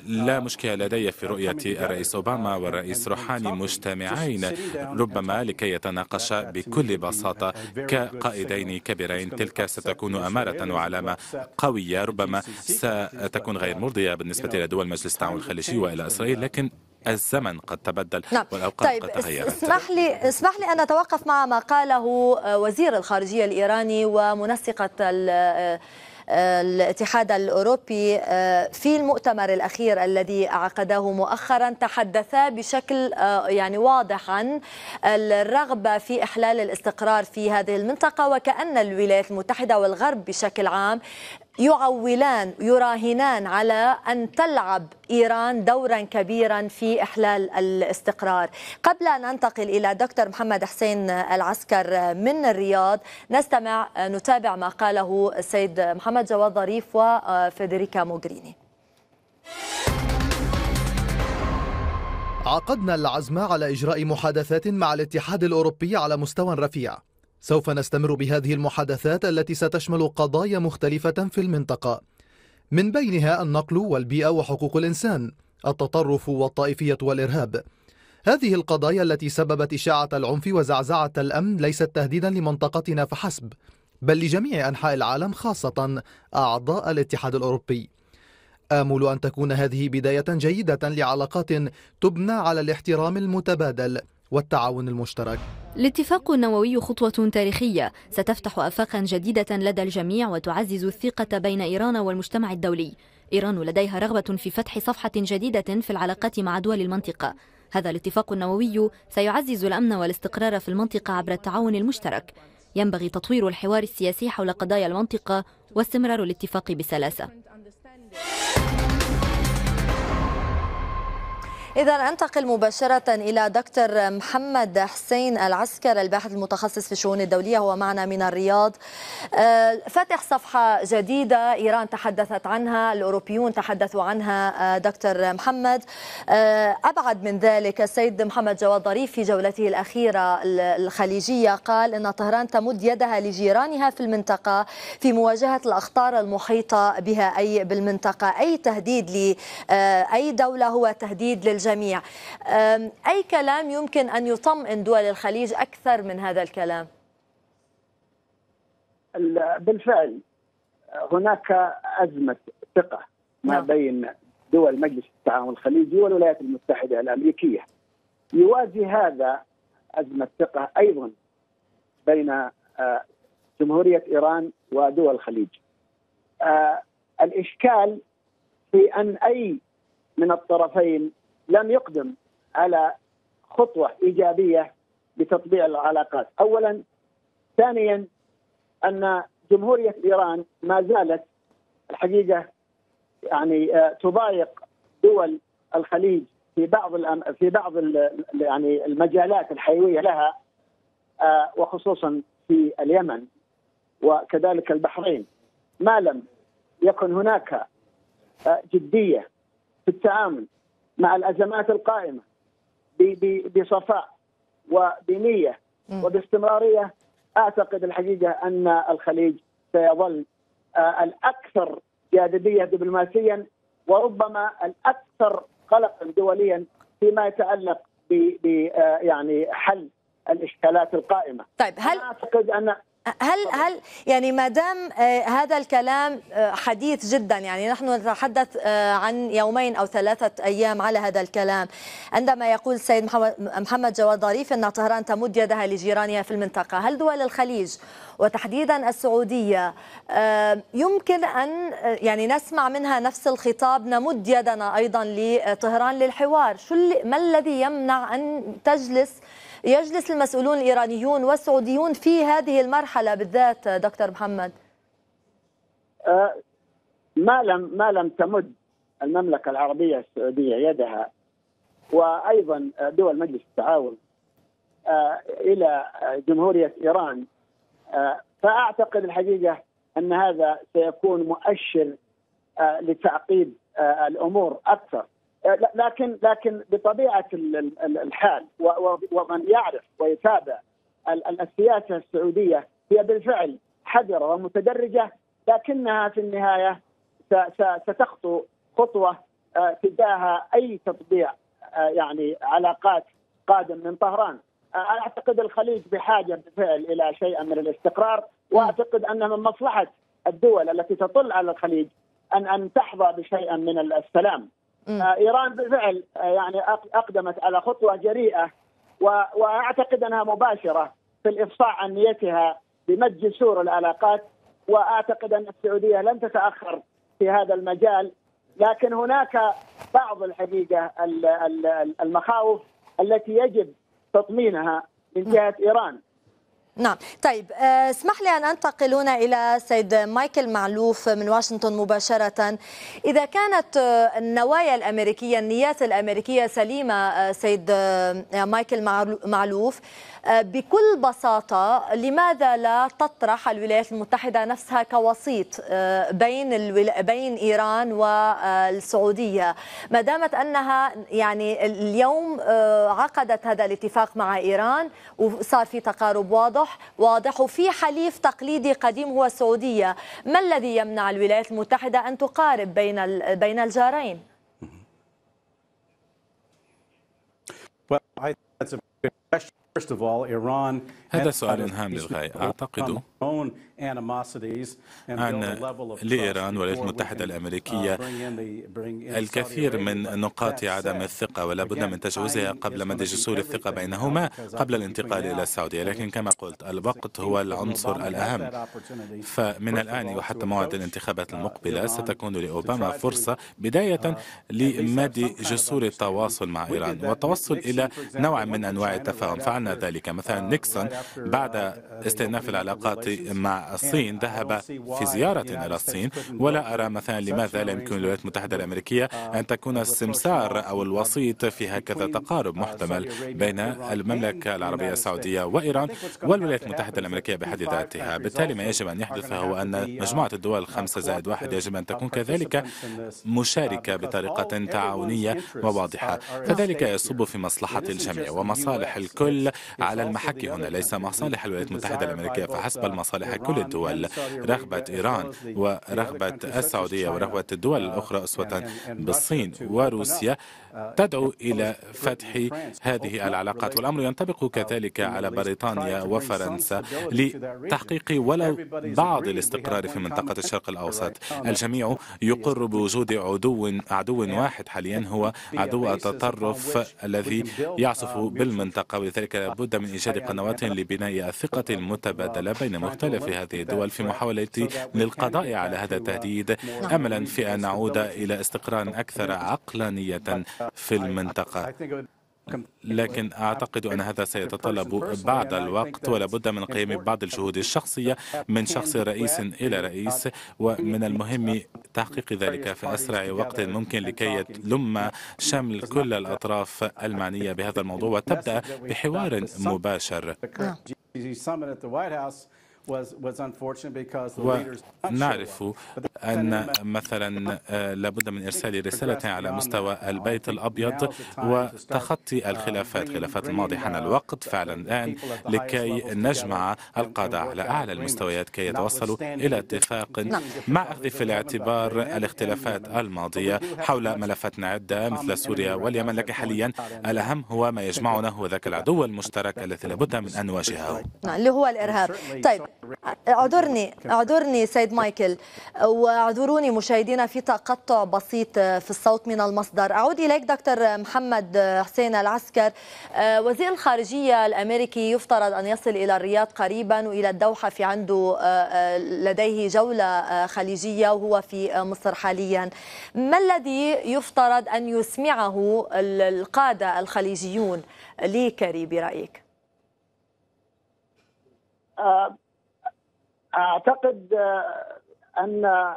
لا مشكلة لدي في رؤية الرئيس أوباما والرئيس روحاني مجتمعين ربما لكي يتناقشا بكل بساطة كقائدين كبيرين تلك ستكون أمارة وعلامة قوية ربما ستكون غير uh, مرضية بالنسبة إلى دول مجلس التعاون الخليجي وإلى إسرائيل لكن الزمن قد تبدل نعم. والأوقات طيب قد تغيرت اسمح لي اسمح لي أن أتوقف مع ما قاله آه، وزير الخارجية الإيراني ومنسقة آه، الاتحاد الأوروبي آه، في المؤتمر الأخير الذي عقده مؤخرا تحدثا بشكل يعني واضح عن الرغبة في إحلال الاستقرار في هذه المنطقة وكأن الولايات المتحدة والغرب بشكل عام يعولان يراهنان على أن تلعب إيران دورا كبيرا في إحلال الاستقرار قبل أن أنتقل إلى دكتور محمد حسين العسكر من الرياض نستمع نتابع ما قاله السيد محمد جواد ظريف وفيدريكا موغريني عقدنا العزم على إجراء محادثات مع الاتحاد الأوروبي على مستوى رفيع سوف نستمر بهذه المحادثات التي ستشمل قضايا مختلفة في المنطقة من بينها النقل والبيئة وحقوق الإنسان التطرف والطائفية والإرهاب هذه القضايا التي سببت إشاعة العنف وزعزعة الأمن ليست تهديدا لمنطقتنا فحسب بل لجميع أنحاء العالم خاصة أعضاء الاتحاد الأوروبي آمل أن تكون هذه بداية جيدة لعلاقات تبنى على الاحترام المتبادل والتعاون المشترك الاتفاق النووي خطوة تاريخية ستفتح آفاقا جديدة لدى الجميع وتعزز الثقة بين إيران والمجتمع الدولي إيران لديها رغبة في فتح صفحة جديدة في العلاقات مع دول المنطقة هذا الاتفاق النووي سيعزز الأمن والاستقرار في المنطقة عبر التعاون المشترك ينبغي تطوير الحوار السياسي حول قضايا المنطقة واستمرار الاتفاق بسلاسة إذا أنتقل مباشرة إلى دكتور محمد حسين العسكر الباحث المتخصص في الشؤون الدولية هو معنا من الرياض آه، فتح صفحة جديدة إيران تحدثت عنها الأوروبيون تحدثوا عنها آه، دكتور محمد آه، أبعد من ذلك السيد محمد جواد ظريف في جولته الأخيرة الخليجية قال أن طهران تمد يدها لجيرانها في المنطقة في مواجهة الأخطار المحيطة بها أي بالمنطقة أي تهديد لأي دولة هو تهديد لل الجميع أي كلام يمكن أن يطمئن دول الخليج أكثر من هذا الكلام بالفعل هناك أزمة ثقة ما نعم. بين دول مجلس التعاون الخليجي والولايات المتحدة الأمريكية يوازي هذا أزمة ثقة أيضا بين آه، جمهورية إيران ودول الخليج آه، الإشكال في أن أي من الطرفين لم يقدم على خطوه ايجابيه لتطبيع العلاقات، اولا ثانيا ان جمهوريه ايران ما زالت الحقيقه يعني آه، تضايق دول الخليج في بعض في بعض يعني المجالات الحيويه لها آه، وخصوصا في اليمن وكذلك البحرين ما لم يكن هناك آه، جديه في التعامل مع الازمات القائمه بصفاء وبنيه وباستمراريه اعتقد الحقيقه ان الخليج سيظل آه، الاكثر جاذبيه دبلوماسيا وربما الاكثر قلقا دوليا فيما يتعلق ب آه، يعني حل الاشكالات القائمه. طيب هل اعتقد ان هل هل يعني ما دام آه، هذا الكلام آه، حديث جدا يعني نحن نتحدث آه، عن يومين او ثلاثه ايام على هذا الكلام عندما يقول السيد محمد جواد ظريف ان طهران تمد يدها لجيرانها في المنطقه هل دول الخليج وتحديدا السعوديه يمكن ان يعني نسمع منها نفس الخطاب نمد يدنا ايضا لطهران للحوار شو ما الذي يمنع ان تجلس يجلس المسؤولون الإيرانيون والسعوديون في هذه المرحلة بالذات دكتور محمد أه، ما لم ما لم تمد المملكة العربية السعودية يدها وأيضا دول مجلس التعاون أه، إلى جمهورية إيران أه، فأعتقد الحقيقة أن هذا سيكون مؤشر لتعقيد الأمور أكثر آه، لكن لكن بطبيعه الحال ومن يعرف ويتابع السياسه السعوديه هي بالفعل حذره ومتدرجه لكنها في النهايه ستخطو خطوه آه، تجاه اي تطبيع آه، يعني علاقات قادم من طهران اعتقد الخليج بحاجه بالفعل الى شيء من الاستقرار واعتقد ان من مصلحه الدول التي تطل على الخليج ان ان تحظى بشيء من السلام آه، ايران بالفعل آه، يعني اقدمت على خطوه جريئه واعتقد انها مباشره في الافصاح عن نيتها بمد جسور العلاقات واعتقد ان السعوديه لن تتاخر في هذا المجال لكن هناك بعض الحقيقه المخاوف التي يجب تطمينها من جهه ايران نعم طيب آه، اسمح لي أن أنتقل هنا إلى سيد مايكل معلوف من واشنطن مباشرة إذا كانت آه، النوايا الأمريكية النيات الأمريكية سليمة آه، سيد مايكل معلوف بكل بساطة لماذا لا تطرح الولايات المتحدة نفسها كوسيط بين بين إيران والسعودية ما دامت أنها يعني اليوم عقدت هذا الاتفاق مع إيران وصار في تقارب واضح وضوح واضح في حليف تقليدي قديم هو السعودية ما الذي يمنع الولايات المتحدة أن تقارب بين بين الجارين؟ هذا سؤال هام للغاية أعتقد عن لإيران والولايات المتحدة uh, الأمريكية الكثير من نقاط عدم الثقة ولا بد من تجاوزها قبل مد جسور الثقة بينهما قبل الانتقال إلى السعودية لكن كما قلت الوقت هو العنصر الأهم فمن الآن وحتى موعد الانتخابات uh, المقبلة ستكون لأوباما فرصة uh, بداية لمد جسور التواصل مع إيران والتوصل إلى نوع من أنواع التفاهم فعلنا ذلك مثلا نيكسون بعد استئناف العلاقات مع الصين ذهب في زيارة إلى الصين ولا أرى مثلا لماذا لا يمكن الولايات المتحدة الأمريكية أن تكون السمسار أو الوسيط في هكذا تقارب محتمل بين المملكة العربية السعودية وإيران والولايات المتحدة الأمريكية بحد ذاتها بالتالي ما يجب أن يحدث هو أن مجموعة الدول الخمسة زائد واحد يجب أن تكون كذلك مشاركة بطريقة تعاونية وواضحة فذلك يصب في مصلحة الجميع ومصالح الكل على المحك هنا ليس مصالح الولايات المتحدة الأمريكية فحسب مصالح كل الدول رغبة إيران ورغبة السعودية ورغبة الدول uh, الأخرى أسوة بالصين وروسيا تدعو إلى فتح هذه العلاقات والأمر ينطبق كذلك على بريطانيا وفرنسا لتحقيق ولو بعض الاستقرار في منطقة الشرق الأوسط الجميع يقر بوجود عدو عدو واحد حاليا هو عدو التطرف الذي يعصف بالمنطقة ولذلك لابد من إيجاد قنوات لبناء الثقة المتبادلة بين مختلف هذه الدول في محاولة للقضاء على هذا التهديد أملا في أن نعود إلى استقرار أكثر عقلانية في المنطقة لكن أعتقد أن هذا سيتطلب بعض الوقت ولا بد من قيام بعض الجهود الشخصية من شخص رئيس إلى رئيس ومن المهم تحقيق ذلك في أسرع وقت ممكن لكي يتلم شمل كل الأطراف المعنية بهذا الموضوع وتبدأ بحوار مباشر ونعرف أن مثلا آه، لابد من إرسال رسالة على مستوى البيت الأبيض وتخطي uh, الخلافات خلافات الماضي حان الوقت فعلا الآن لكي نجمع القادة على أعلى المستويات كي يتوصلوا إلى اتفاق نعم. مع أخذ في الاعتبار الاختلافات الماضية حول ملفات عدة مثل سوريا واليمن لكن حاليا الأهم هو ما يجمعنا هو ذاك العدو المشترك الذي لابد من أن نواجهه نعم، اللي هو الإرهاب طيب اعذرني اعذرني سيد مايكل واعذروني مشاهدينا في تقطع بسيط في الصوت من المصدر اعود اليك دكتور محمد حسين العسكر آه، وزير الخارجيه الامريكي يفترض ان يصل الى الرياض قريبا والى الدوحه في عنده آه، آه، لديه جوله خليجيه وهو في مصر حاليا ما الذي يفترض ان يسمعه القاده الخليجيون لكري برايك اعتقد آه، ان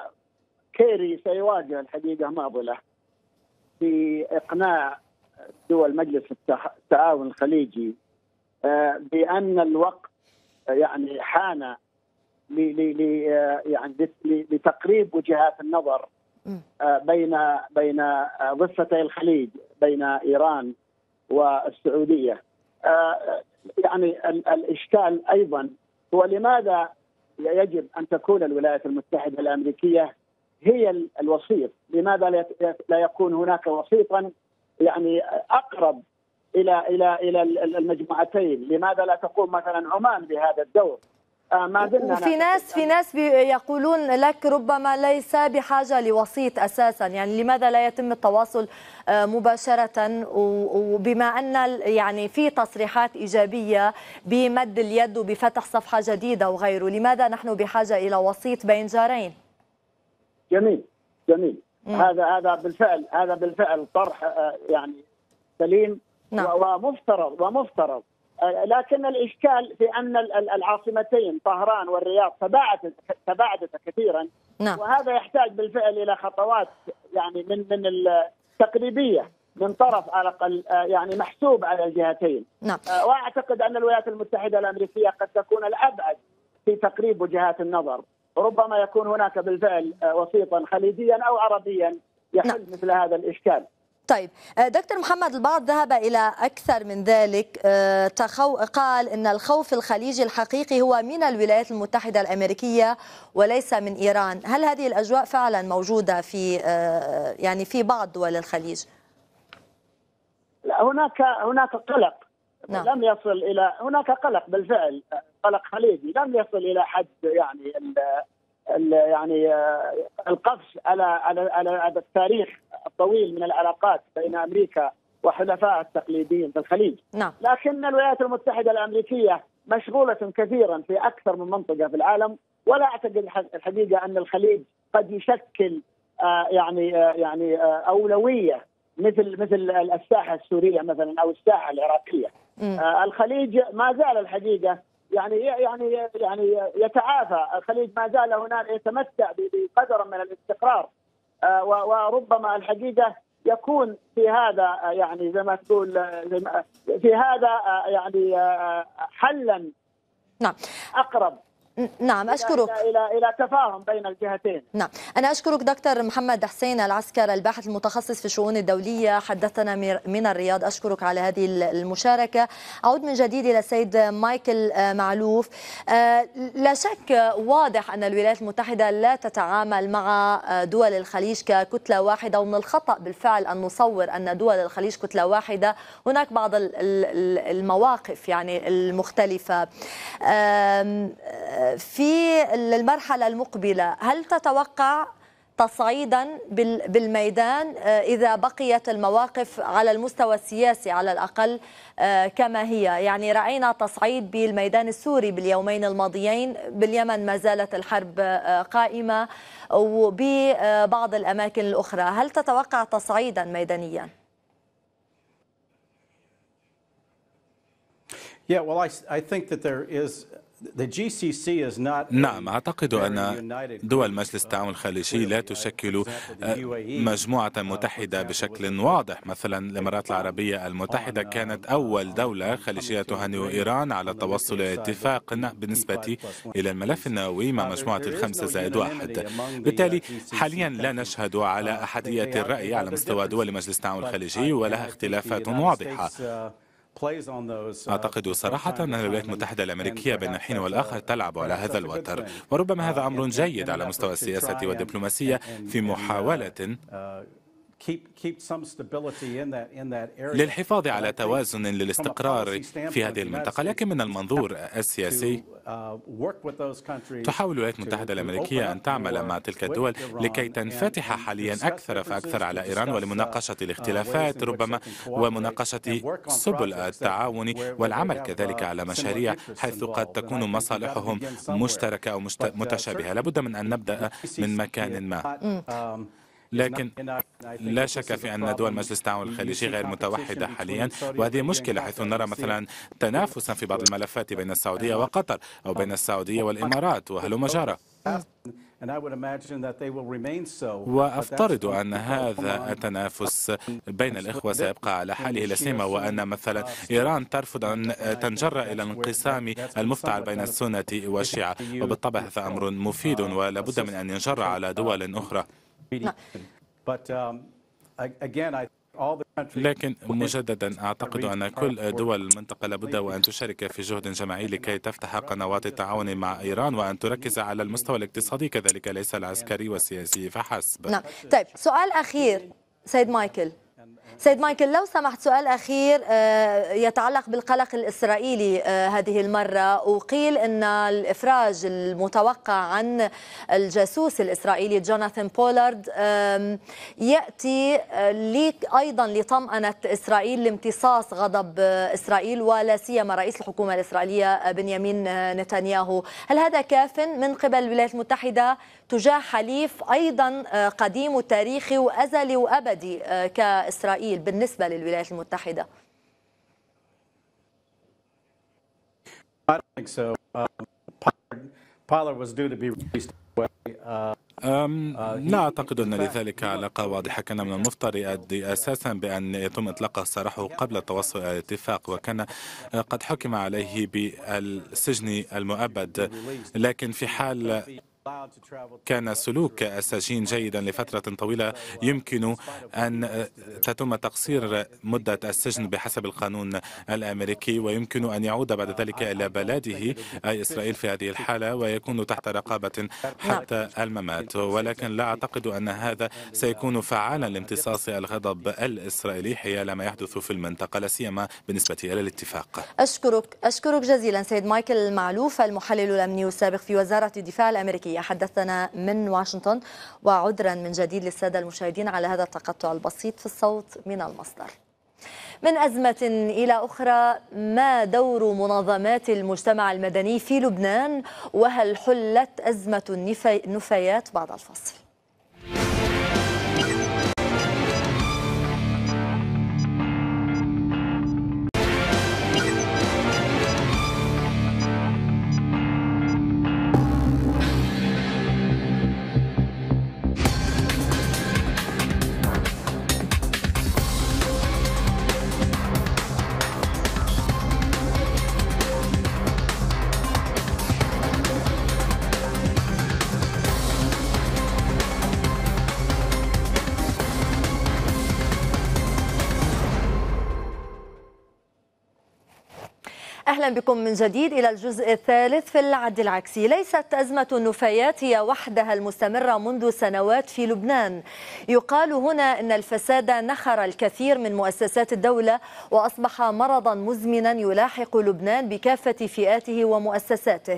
كيري سيواجه الحقيقه ماضله في اقناع دول مجلس التعاون الخليجي آه، بان الوقت آه، يعني حان يعني لتقريب وجهات النظر بين بين ضفتي الخليج بين ايران والسعوديه يعني الاشكال ايضا هو لماذا يجب ان تكون الولايات المتحده الامريكيه هي الوسيط، لماذا لا يكون هناك وسيطا يعني اقرب الى الى الى المجموعتين؟ لماذا لا تقوم مثلا عمان بهذا الدور؟ آه، ما زلنا وفي ناس في ناس يقولون لك ربما ليس بحاجه لوسيط اساسا يعني لماذا لا يتم التواصل آه، مباشره وبما ان يعني في تصريحات ايجابيه بمد اليد وبفتح صفحه جديده وغيره لماذا نحن بحاجه الى وسيط بين جارين جميل جميل مم. هذا هذا بالفعل هذا بالفعل طرح آه، يعني سليم نعم. ومفترض ومفترض لكن الاشكال في ان العاصمتين طهران والرياض تباعدت تباعدت كثيرا نعم. وهذا يحتاج بالفعل الى خطوات يعني من من التقريبيه من طرف على الاقل آه، يعني محسوب على الجهتين نعم. آه، واعتقد ان الولايات المتحده الامريكيه قد تكون الابعد في تقريب وجهات النظر ربما يكون هناك بالفعل آه، وسيطا خليجيا او عربيا يحل نعم. مثل هذا الاشكال طيب آه، دكتور محمد البعض ذهب إلى أكثر من ذلك آه، تخو... قال إن الخوف الخليجي الحقيقي هو من الولايات المتحدة الأمريكية وليس من إيران هل هذه الأجواء فعلا موجودة في آه، يعني في بعض دول الخليج لا هناك هناك قلق نعم. لم يصل إلى هناك قلق بالفعل قلق خليجي لم يصل إلى حد يعني ال... يعني آه، القفز على على على التاريخ الطويل من العلاقات بين امريكا وحلفائها التقليديين في الخليج نعم. لكن الولايات المتحده الامريكيه مشغوله كثيرا في اكثر من منطقه في العالم ولا اعتقد الحقيقه ان الخليج قد يشكل آه، يعني آه، يعني اولويه مثل مثل الساحه السوريه مثلا او الساحه العراقيه. الخليج ما زال الحقيقه يعني يعني يعني يتعافى الخليج ما زال هناك يتمتع بقدر من الاستقرار آه، وربما الحقيقه يكون في هذا آه، يعني زي ما تقول آه، زي ما في هذا يعني حلا نعم اقرب نعم أشكرك إلى إلى تفاهم بين الجهتين نعم أنا أشكرك دكتور محمد حسين العسكر الباحث المتخصص في الشؤون الدولية حدثنا من الرياض أشكرك على هذه المشاركة أعود من جديد إلى السيد مايكل آه، معلوف آه، لا شك واضح أن الولايات المتحدة لا تتعامل مع آه، دول الخليج ككتلة واحدة ومن الخطأ بالفعل أن نصور أن دول الخليج كتلة واحدة هناك بعض المواقف يعني المختلفة في المرحلة المقبلة هل تتوقع تصعيدا بالميدان آه، إذا بقيت المواقف على المستوى السياسي على الأقل آه، كما هي يعني رأينا تصعيد بالميدان السوري باليومين الماضيين باليمن ما زالت الحرب آه، قائمة وببعض الأماكن الأخرى هل تتوقع تصعيدا ميدانيا؟ Yeah, well, I, I think that there is نعم أعتقد أن دول مجلس التعاون الخليجي لا تشكل آه، e. مجموعة uh, متحدة بشكل واضح مثلا الإمارات العربية المتحدة كانت أول دولة خليجية تهنئ إيران على التوصل إلى اتفاق بالنسبة إلى الملف النووي مع مجموعة الخمسة زائد واحد بالتالي uh, حاليا لا نشهد على uh, أحدية الرأي على مستوى دول مجلس التعاون الخليجي ولها اختلافات واضحة Uh, أعتقد صراحة أن الولايات المتحدة الأمريكية بين الحين والآخر uh, تلعب على هذا الوتر وربما هذا uh, أمر جيد على مستوى السياسة والدبلوماسية في محاولة للحفاظ على توازن للاستقرار في هذه المنطقة لكن من المنظور السياسي uh, تحاول الولايات المتحدة الأمريكية أن تعمل مع تلك الدول لكي تنفتح حاليا أكثر فأكثر على إيران ولمناقشة uh, الاختلافات ربما ومناقشة سبل التعاون والعمل كذلك uh, على مشاريع حيث قد تكون مصالحهم مشتركة أو متشابهة لابد من أن نبدأ من مكان ما mm. um, لكن لا شك في أن دول مجلس التعاون الخليجي غير متوحدة حاليا وهذه مشكلة حيث نرى مثلا تنافسا في بعض الملفات بين السعودية وقطر أو بين السعودية والإمارات وهل جرى وافترض ان هذا التنافس بين الاخوه سيبقى على حاله لا سيما وان مثلا ايران ترفض ان تنجر الى الانقسام المفتعل بين السنه والشيعه وبالطبع هذا امر مفيد uh, ولا بد من ان ينجر uh, على uh, دول اخرى نعم. Um, لكن مجددا أعتقد أن كل دول المنطقة لابد وأن تشارك في جهد جماعي لكي تفتح قنوات التعاون مع إيران وأن تركز على المستوى الاقتصادي كذلك ليس العسكري والسياسي فحسب نعم طيب سؤال أخير سيد مايكل سيد مايكل لو سمحت سؤال أخير آه، يتعلق بالقلق الإسرائيلي آه، هذه المرة وقيل أن الإفراج المتوقع عن الجاسوس الإسرائيلي جوناثان بولارد يأتي آه، ليك أيضا لطمأنة إسرائيل لامتصاص غضب إسرائيل ولا سيما رئيس الحكومة الإسرائيلية بنيامين نتنياهو هل هذا كاف من قبل الولايات المتحدة تجاه حليف أيضا قديم وتاريخي وأزلي وأبدي كإسرائيل إسرائيل بالنسبة للولايات المتحدة؟ um, uh, uh, لا أعتقد أن لذلك علاقة واضحة كان من المفترض أساسا بأن يتم إطلاق سراحه قبل التوصل إلى الاتفاق وكان آه، قد حكم عليه بالسجن المؤبد لكن في حال كان سلوك السجين جيدا لفترة طويلة يمكن أن تتم تقصير مدة السجن بحسب القانون الأمريكي ويمكن أن يعود بعد ذلك إلى بلده أي إسرائيل في هذه الحالة ويكون تحت رقابة حتى الممات ولكن لا أعتقد أن هذا سيكون فعالا لامتصاص الغضب الإسرائيلي حيال ما يحدث في المنطقة لا سيما بالنسبة إلى الاتفاق أشكرك أشكرك جزيلا سيد مايكل المعلوف المحلل الأمني السابق في وزارة الدفاع الأمريكية الأمريكية حدثنا من واشنطن وعذرا من جديد للسادة المشاهدين على هذا التقطع البسيط في الصوت من المصدر من أزمة إلى أخرى ما دور منظمات المجتمع المدني في لبنان وهل حلت أزمة النفايات بعد الفصل أهلا بكم من جديد إلى الجزء الثالث في العد العكسي ليست أزمة النفايات هي وحدها المستمرة منذ سنوات في لبنان يقال هنا أن الفساد نخر الكثير من مؤسسات الدولة وأصبح مرضا مزمنا يلاحق لبنان بكافة فئاته ومؤسساته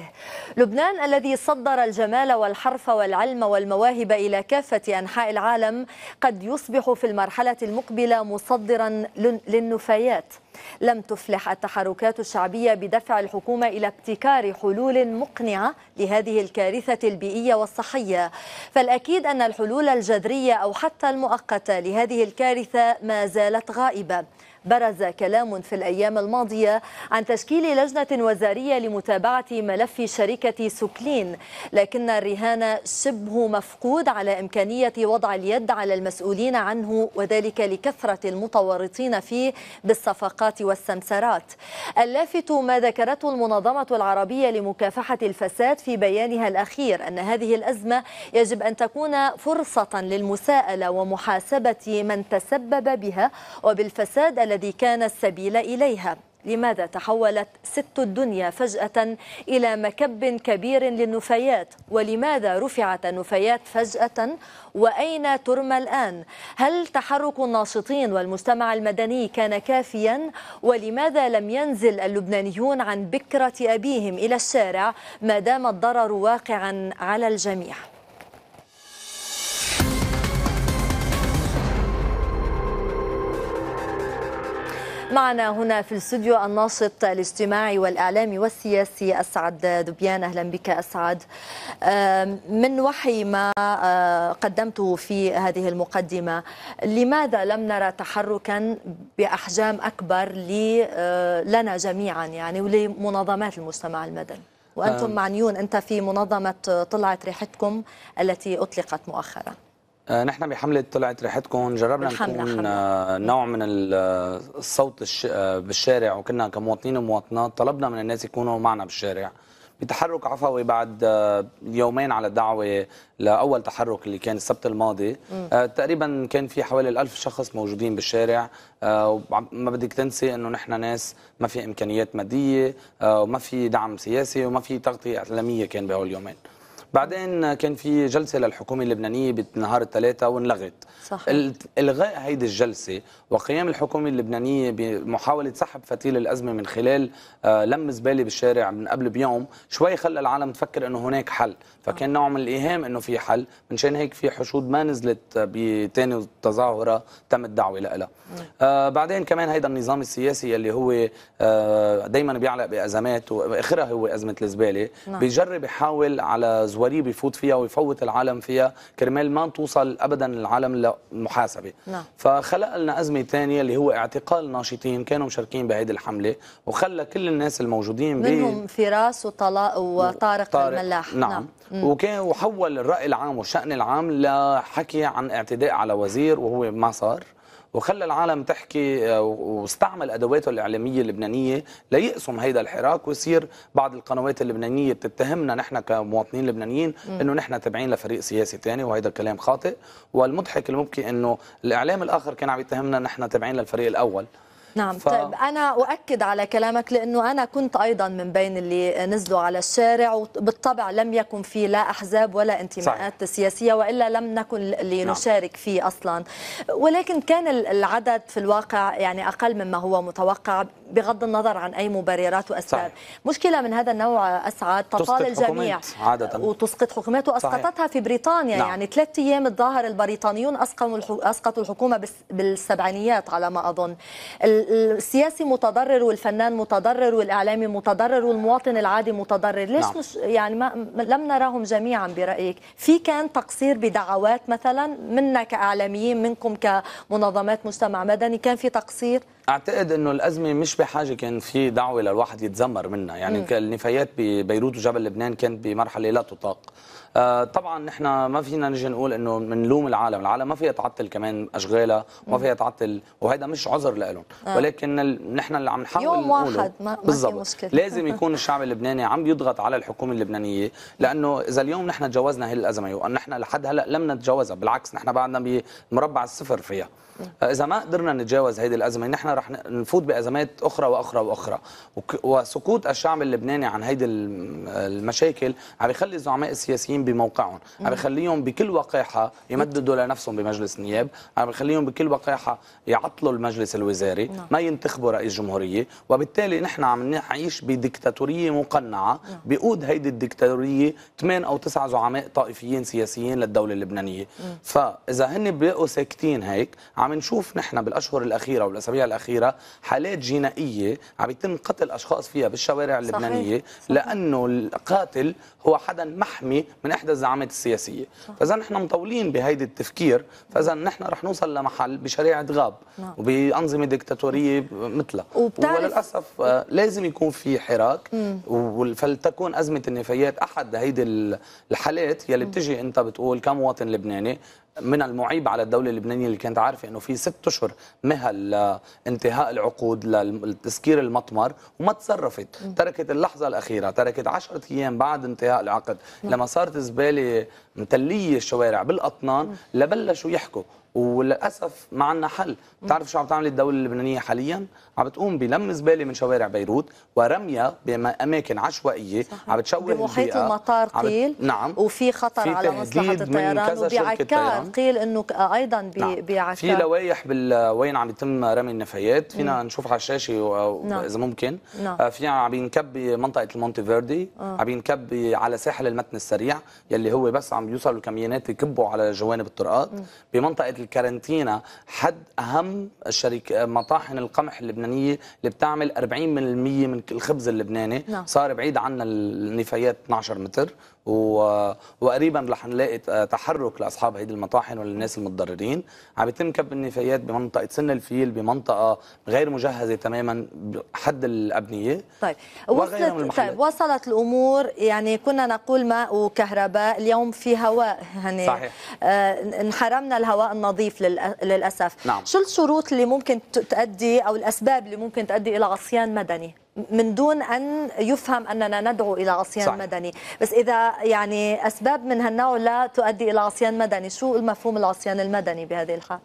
لبنان الذي صدر الجمال والحرف والعلم والمواهب إلى كافة أنحاء العالم قد يصبح في المرحلة المقبلة مصدرا للنفايات لم تفلح التحركات الشعبية بدفع الحكومة إلى ابتكار حلول مقنعة لهذه الكارثة البيئية والصحية فالأكيد أن الحلول الجذرية أو حتى المؤقتة لهذه الكارثة ما زالت غائبة برز كلام في الأيام الماضية عن تشكيل لجنة وزارية لمتابعة ملف شركة سوكلين لكن الرهان شبه مفقود على إمكانية وضع اليد على المسؤولين عنه وذلك لكثرة المتورطين فيه بالصفقات والسمسرات اللافت ما ذكرته المنظمة العربية لمكافحة الفساد في بيانها الأخير أن هذه الأزمة يجب أن تكون فرصة للمساءلة ومحاسبة من تسبب بها وبالفساد الذي كان السبيل إليها لماذا تحولت ست الدنيا فجأة إلى مكب كبير للنفايات ولماذا رفعت النفايات فجأة وأين ترمى الآن هل تحرك الناشطين والمجتمع المدني كان كافيا ولماذا لم ينزل اللبنانيون عن بكرة أبيهم إلى الشارع ما دام الضرر واقعا على الجميع معنا هنا في الاستوديو الناشط الاجتماعي والإعلامي والسياسي أسعد دبيان أهلا بك أسعد من وحي ما آه، قدمته في هذه المقدمة لماذا لم نرى تحركا بأحجام أكبر آه، لنا جميعا يعني ولمنظمات المجتمع المدني وأنتم معنيون أنت في منظمة طلعت ريحتكم التي أطلقت مؤخرا آه، نحن بحملة طلعت ريحتكم جربنا نكون آه، نوع من الصوت آه، بالشارع وكنا كمواطنين ومواطنات طلبنا من الناس يكونوا معنا بالشارع بتحرك عفوي بعد يومين على الدعوة لأول تحرك اللي كان السبت الماضي م. تقريبا كان في حوالي الألف شخص موجودين بالشارع ما بدك تنسي أنه نحن ناس ما في إمكانيات مادية وما في دعم سياسي وما في تغطية إعلامية كان بهول اليومين بعدين كان في جلسه للحكومه اللبنانيه بنهار الثلاثاء وانلغت صح. الغاء هيدي الجلسه وقيام الحكومه اللبنانيه بمحاوله سحب فتيل الازمه من خلال آه، لم زباله بالشارع من قبل بيوم شوي خلى العالم تفكر انه هناك حل فكان نوع من الايهام انه في حل من شان هيك في حشود ما نزلت بثاني تظاهره تم الدعوه لها آه بعدين كمان هيدا النظام السياسي اللي هو آه دائما بيعلق بازمات واخرها هو ازمه الزباله نعم. بيجرب يحاول على زواريب بفوت فيها ويفوت العالم فيها كرمال ما توصل ابدا العالم للمحاسبه نعم. فخلق لنا ازمه ثانيه اللي هو اعتقال ناشطين كانوا مشاركين بهيدي الحمله وخلى كل الناس الموجودين منهم فراس وطلاق وطارق, وطارق الملاح نعم, نعم. وكان وحول الراي العام والشان العام لحكي عن اعتداء على وزير وهو ما صار وخلى العالم تحكي آه، واستعمل ادواته الاعلاميه اللبنانيه ليقسم هيدا الحراك ويصير بعض القنوات اللبنانيه بتتهمنا نحن كمواطنين لبنانيين انه نحن تابعين لفريق سياسي ثاني وهيدا كلام خاطئ والمضحك المبكي انه الاعلام الاخر كان عم يتهمنا نحن تابعين للفريق الاول نعم ف... طيب أنا أؤكد على كلامك لأنه أنا كنت أيضا من بين اللي نزلوا على الشارع وبالطبع لم يكن في لا أحزاب ولا انتماءات صحيح. سياسية وإلا لم نكن لنشارك نعم. فيه أصلا ولكن كان العدد في الواقع يعني أقل مما هو متوقع بغض النظر عن أي مبررات وأسباب مشكلة من هذا النوع أسعد تطال الجميع عادة. وتسقط حكومات وأسقطتها في بريطانيا نعم. يعني ثلاثة أيام الظاهر البريطانيون أسقطوا الحكومة بالسبعينيات على ما أظن السياسي متضرر والفنان متضرر والاعلامي متضرر والمواطن العادي متضرر ليش نعم. مش يعني ما لم نراهم جميعا برايك في كان تقصير بدعوات مثلا منا كاعلاميين منكم كمنظمات مجتمع مدني كان في تقصير اعتقد انه الازمه مش بحاجه كان في دعوه للواحد يتذمر منها يعني النفايات ببيروت وجبل لبنان كانت بمرحله لا تطاق آه، طبعا نحن ما فينا نجي نقول انه بنلوم العالم، العالم ما فيها تعطل كمان اشغالها، وما فيها تعطل وهيدا مش عذر لهم، آه. ولكن ال... نحن اللي عم نحاول يوم واحد ما, ما في مشكله لازم يكون الشعب اللبناني عم يضغط على الحكومه اللبنانيه لانه اذا اليوم نحن تجاوزنا هي الازمه ونحن لحد هلا لم نتجاوزها، بالعكس نحن بعدنا بمربع الصفر فيها. اذا ما قدرنا نتجاوز هيدي الازمه نحن رح نفوت بازمات اخرى واخرى واخرى وسقوط الشعب اللبناني عن هيدي المشاكل عم يخلي الزعماء السياسيين بموقعهم عم يخليهم بكل وقاحه يمددوا لنفسهم بمجلس النياب عم يخليهم بكل وقاحه يعطلوا المجلس الوزاري نعم. ما ينتخبوا رئيس جمهوريه وبالتالي نحن عم نعيش بديكتاتوريه مقنعه نعم. بقود هيدي الديكتاتوريه ثمان او تسعة زعماء طائفيين سياسيين للدوله اللبنانيه فاذا هن بقوا ساكتين هيك عم نشوف نحن بالاشهر الاخيره والاسابيع الاخيره حالات جنائيه عم يتم قتل اشخاص فيها بالشوارع اللبنانيه صحيح. صحيح. لانه القاتل هو حدا محمي من احدى الزعامات السياسيه فاذا نحن مطولين بهيدي التفكير فاذا نحن رح نوصل لمحل بشريعه غاب نعم. وبانظمه دكتاتوريه مثلها وللاسف آه، لازم يكون في حراك فلتكون ازمه النفايات احد هيدي الحالات يلي بتجي انت بتقول كمواطن لبناني من المعيب على الدولة اللبنانية اللي كانت عارفة أنه في ست أشهر مهل انتهاء العقود لتسكير المطمر وما تصرفت تركت اللحظة الأخيرة تركت عشرة أيام بعد انتهاء العقد لما صارت زبالة متلية الشوارع بالأطنان لبلشوا يحكوا وللاسف ما عندنا حل بتعرف شو عم تعمل الدوله اللبنانيه حاليا عم بتقوم بلم زباله من شوارع بيروت ورميها باماكن عشوائيه عم بتشوه بمحيط المطار قيل نعم وفي خطر في على مصلحه الطيران وبعكار قيل انه ايضا ب... نعم. بعكار في لوائح بال... وين عم يتم رمي النفايات فينا مم. نشوف على الشاشه و... نعم. اذا ممكن نعم. آه، في عم ينكب بمنطقه المونتي فيردي آه. عم ينكب على ساحل المتن السريع يلي هو بس عم يوصلوا الكميونات يكبوا على جوانب الطرقات بمنطقه الكارنتينا حد اهم شركة مطاحن القمح اللبنانيه اللي بتعمل 40% من الخبز اللبناني نعم. صار بعيد عنا النفايات 12 متر وقريبا رح نلاقي تحرك لاصحاب هيدي المطاحن وللناس المتضررين عم بيتم كب النفايات بمنطقه سن الفيل بمنطقه غير مجهزه تماما حد الابنيه طيب وصلت طيب وصلت الامور يعني كنا نقول ماء وكهرباء اليوم في هواء يعني صحيح آه انحرمنا الهواء النظيف للاسف نعم. شو الشروط اللي ممكن تؤدي او الاسباب اللي ممكن تؤدي الى عصيان مدني من دون ان يفهم اننا ندعو الى عصيان صحيح. مدني، بس اذا يعني اسباب من هالنوع لا تؤدي الى عصيان مدني، شو المفهوم العصيان المدني بهذه الحاله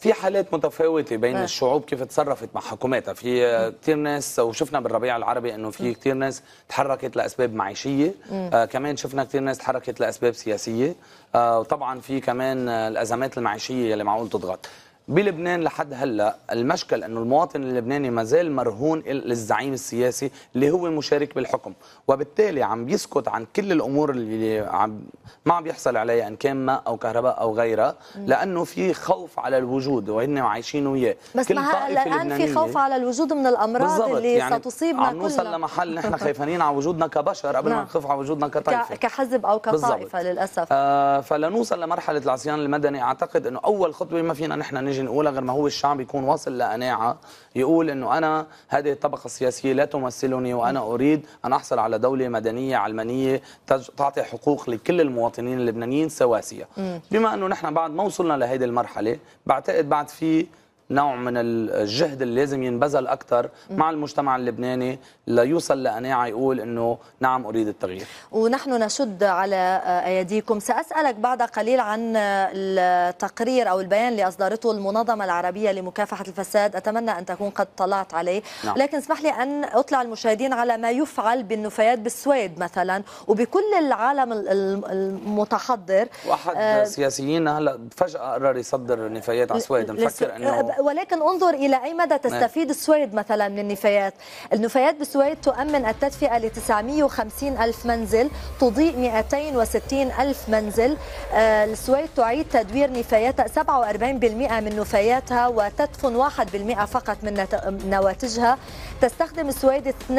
في حالات متفاوته بين م. آه. الشعوب كيف تصرفت مع حكوماتها، في كثير ناس وشفنا بالربيع العربي انه في كثير ناس تحركت لاسباب معيشيه، آه كمان شفنا كثير ناس تحركت لاسباب سياسيه، آه وطبعا في كمان الازمات المعيشيه اللي معقول تضغط. بلبنان لحد هلا المشكل انه المواطن اللبناني ما زال مرهون للزعيم السياسي اللي هو مشارك بالحكم وبالتالي عم بيسكت عن كل الامور اللي عم ما عم بيحصل عليها ان كان ماء او كهرباء او غيرها لانه في خوف على الوجود وهن عايشين وياه بس مع الان في خوف على الوجود من الامراض اللي يعني ستصيبنا عم نوصل كلنا. لمحل نحن خايفانين على وجودنا كبشر قبل ما نعم. نخاف على وجودنا كطائفه كحزب او كطائفه للاسف آه فلنوصل لمرحله العصيان المدني اعتقد انه اول خطوه ما فينا نحن نجي نيجي نقول غير ما هو الشعب بيكون واصل لقناعه يقول انه انا هذه الطبقه السياسيه لا تمثلني وانا اريد ان احصل على دوله مدنيه علمانيه تعطي حقوق لكل المواطنين اللبنانيين سواسيه بما انه نحن بعد ما وصلنا لهيدي المرحله بعتقد بعد في نوع من الجهد اللي لازم ينبذل اكثر مع المجتمع اللبناني ليوصل لقناعه يقول انه نعم اريد التغيير. ونحن نشد على ايديكم، ساسالك بعد قليل عن التقرير او البيان اللي اصدرته المنظمه العربيه لمكافحه الفساد، اتمنى ان تكون قد طلعت عليه، نعم. لكن اسمح لي ان اطلع المشاهدين على ما يفعل بالنفايات بالسويد مثلا وبكل العالم المتحضر واحد آه سياسيين هلا فجاه قرر يصدر نفايات على السويد مفكر انه ولكن انظر الى اي مدى نعم. تستفيد السويد مثلا من النفايات النفايات بالسويد تؤمن التدفئه ل 950 الف منزل تضيء 260 الف منزل آه، السويد تعيد تدوير نفاياتها 47% من نفاياتها وتدفن 1% فقط من نواتجها تستخدم السويد 52%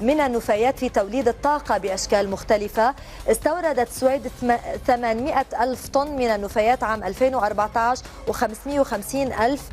من النفايات في توليد الطاقة بأشكال مختلفة استوردت السويد 800 ألف طن من النفايات عام 2014 و550 50 ألف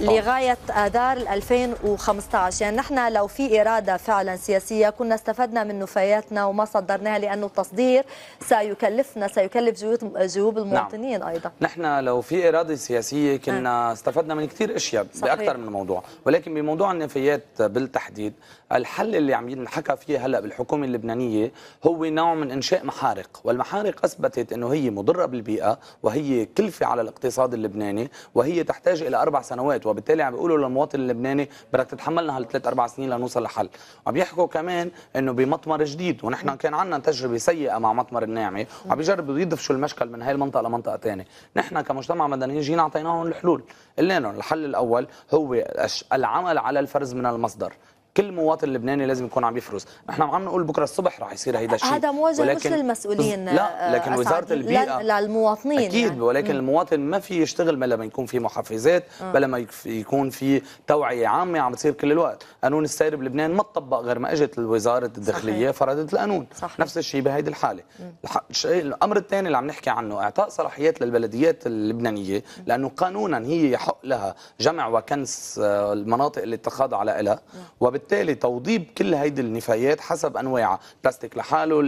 لغاية آذار 2015 يعني نحن لو في إرادة فعلا سياسية كنا استفدنا من نفاياتنا وما صدرناها لأنه التصدير سيكلفنا سيكلف جيوب نعم. المواطنين نعم. أيضا نحن لو في إرادة سياسية كنا نعم. استفدنا من كثير أشياء صحيح. بأكثر من موضوع ولكن بموضوع النفايات بالتحديد الحل اللي عم ينحكى فيه هلا بالحكومه اللبنانيه هو نوع من انشاء محارق والمحارق اثبتت انه هي مضره بالبيئه وهي كلفه على الاقتصاد اللبناني وهي تحتاج الى اربع سنوات وبالتالي عم بيقولوا للمواطن اللبناني بدك تتحملنا هالثلاث اربع سنين لنوصل لحل وعم يحكوا كمان انه بمطمر جديد ونحن كان عندنا تجربه سيئه مع مطمر الناعمه وعم بيجربوا يدفشوا المشكل من هاي المنطقه لمنطقه ثانيه نحن كمجتمع مدني جينا اعطيناهم الحلول قلنا لهم الحل الاول هو العمل على الفرز من المصدر كل مواطن لبناني لازم يكون عم يفرز نحن عم نقول بكره الصبح راح يصير هيدا الشيء هذا موجه ولكن مش للمسؤولين لا آه، لكن وزاره البيئه للمواطنين اكيد يعني. ولكن م. المواطن ما في يشتغل بلا ما يكون في محفزات بلا ما يكون في توعيه عامه عم بتصير كل الوقت قانون السير بلبنان ما تطبق غير ما اجت الوزاره الداخليه فرضت القانون صحيح. نفس الشيء بهيدي الحاله الح... الامر الثاني اللي عم نحكي عنه اعطاء صلاحيات للبلديات اللبنانيه لانه قانونا هي يحق لها جمع وكنس آه، المناطق اللي تخاض على إلها وبالتالي وبالتالي توضيب كل هيدي النفايات حسب انواعها بلاستيك لحاله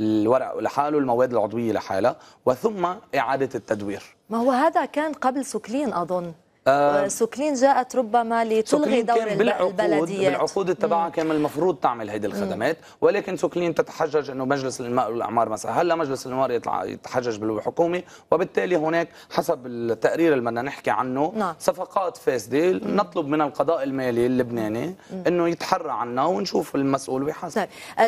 الورق لحاله المواد العضويه لحالها وثم اعاده التدوير ما هو هذا كان قبل سكلين اظن آه، سكلين جاءت ربما لتلغي دور البلديه البلديات بالعقود تبعها كان المفروض تعمل هذه الخدمات ولكن سكلين تتحجج انه مجلس الانماء والاعمار مثلا هلا مجلس الانماء يتحجج بالحكومه وبالتالي هناك حسب التقرير اللي بدنا نحكي عنه نعم. صفقات فاسده نطلب من القضاء المالي اللبناني انه يتحرى عنا ونشوف المسؤول ويحاسب طيب. آه،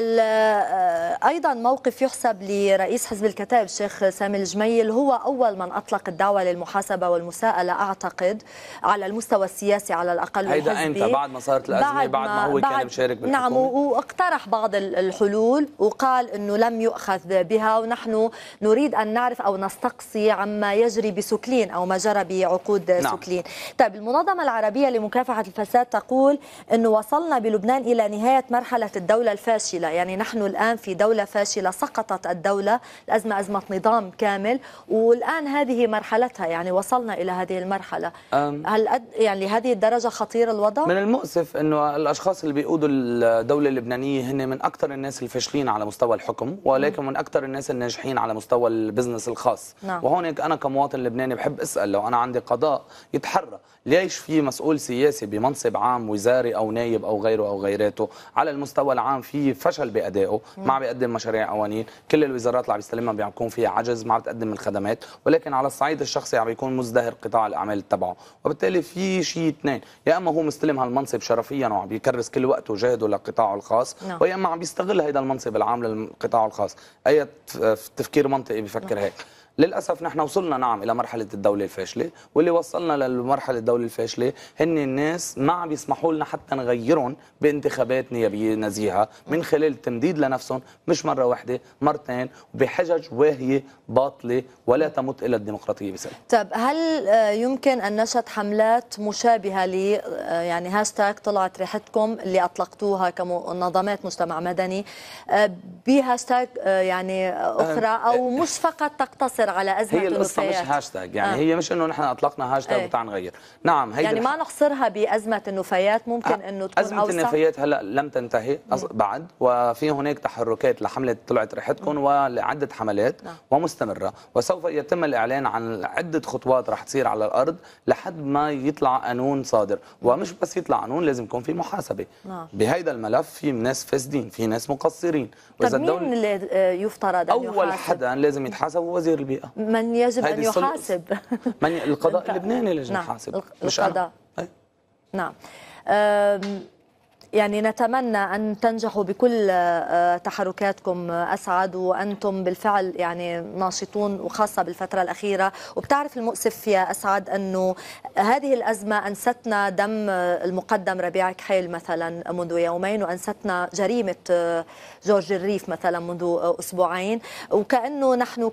ايضا موقف يحسب لرئيس حزب الكتائب الشيخ سامي الجميل هو اول من اطلق الدعوه للمحاسبه والمساءله اعتقد على المستوى السياسي على الاقل هيدا امتى بعد ما صارت الازمه بعد ما, بعد ما هو بعد كان مشارك نعم، بالحكومه نعم واقترح بعض الحلول وقال انه لم يؤخذ بها ونحن نريد ان نعرف او نستقصي عما يجري بسكلين او ما جرى بعقود نعم. سكلين طيب المنظمه العربيه لمكافحه الفساد تقول انه وصلنا بلبنان الى نهايه مرحله الدوله الفاشله يعني نحن الان في دوله فاشله سقطت الدوله الازمه ازمه نظام كامل والان هذه مرحلتها يعني وصلنا الى هذه المرحله آه، هل يعني هذه الدرجه خطير الوضع من المؤسف انه الاشخاص اللي بيقودوا الدوله اللبنانيه هن من اكثر الناس الفاشلين على مستوى الحكم ولكن من اكثر الناس الناجحين على مستوى البزنس الخاص نعم. وهون انا كمواطن لبناني بحب اسال لو انا عندي قضاء يتحرى ليش في مسؤول سياسي بمنصب عام وزاري او نايب او غيره او غيراته على المستوى العام في فشل بادائه ما عم بيقدم مشاريع قوانين كل الوزارات اللي عم يستلمها عم بيكون فيها عجز ما عم بتقدم الخدمات ولكن على الصعيد الشخصي عم بيكون مزدهر قطاع الاعمال تبعه وبالتالي في شيء اثنين يا اما هو مستلم هالمنصب شرفيا وعم بيكرس كل وقته وجهده لقطاعه الخاص نعم. ويا اما عم بيستغل هذا المنصب العام للقطاع الخاص اي تفكير منطقي بفكر نعم. هيك للاسف نحن وصلنا نعم الى مرحله الدوله الفاشله واللي وصلنا للمرحله الدوله الفاشله هن الناس ما عم يسمحوا لنا حتى نغيرهم بانتخابات نيابيه نزيهه من خلال تمديد لنفسهم مش مره واحده مرتين بحجج واهيه باطله ولا تمت الى الديمقراطيه بسلام طب هل آه، يمكن ان نشهد حملات مشابهه ل آه، يعني هاشتاج طلعت ريحتكم اللي اطلقتوها كمنظمات مجتمع مدني آه، بهاشتاج يعني اخرى او مش فقط تقتصر تاثر على ازمه هي القصه النفايات. مش هاشتاج يعني آه. هي مش انه نحن اطلقنا هاشتاج إيه. وتعال نغير نعم هي يعني ما نحصرها بازمه النفايات ممكن آه. انه تكون ازمه أوسع. النفايات هلا لم تنتهي نعم. بعد وفي هناك تحركات لحمله طلعت ريحتكم نعم. ولعده حملات نعم. ومستمره وسوف يتم الاعلان عن عده خطوات رح تصير على الارض لحد ما يطلع قانون صادر ومش بس يطلع قانون لازم يكون في محاسبه نعم. بهيدا الملف في ناس فاسدين في ناس مقصرين مين اللي آه، يفترض أن اول حدا لازم يتحاسب هو وزير البيئه الحقيقه من يجب ان يحاسب من القضاء نعم. اللبناني اللي يجب نعم يحاسب مش القضاء نعم يعني نتمنى أن تنجحوا بكل آه، آه، تحركاتكم آه، أسعد وأنتم بالفعل يعني ناشطون وخاصة بالفترة الأخيرة وبتعرف المؤسف يا أسعد أنه هذه الأزمة أنستنا دم المقدم ربيع كحيل مثلا منذ يومين وأنستنا جريمة جورج الريف مثلا منذ أسبوعين وكأنه نحن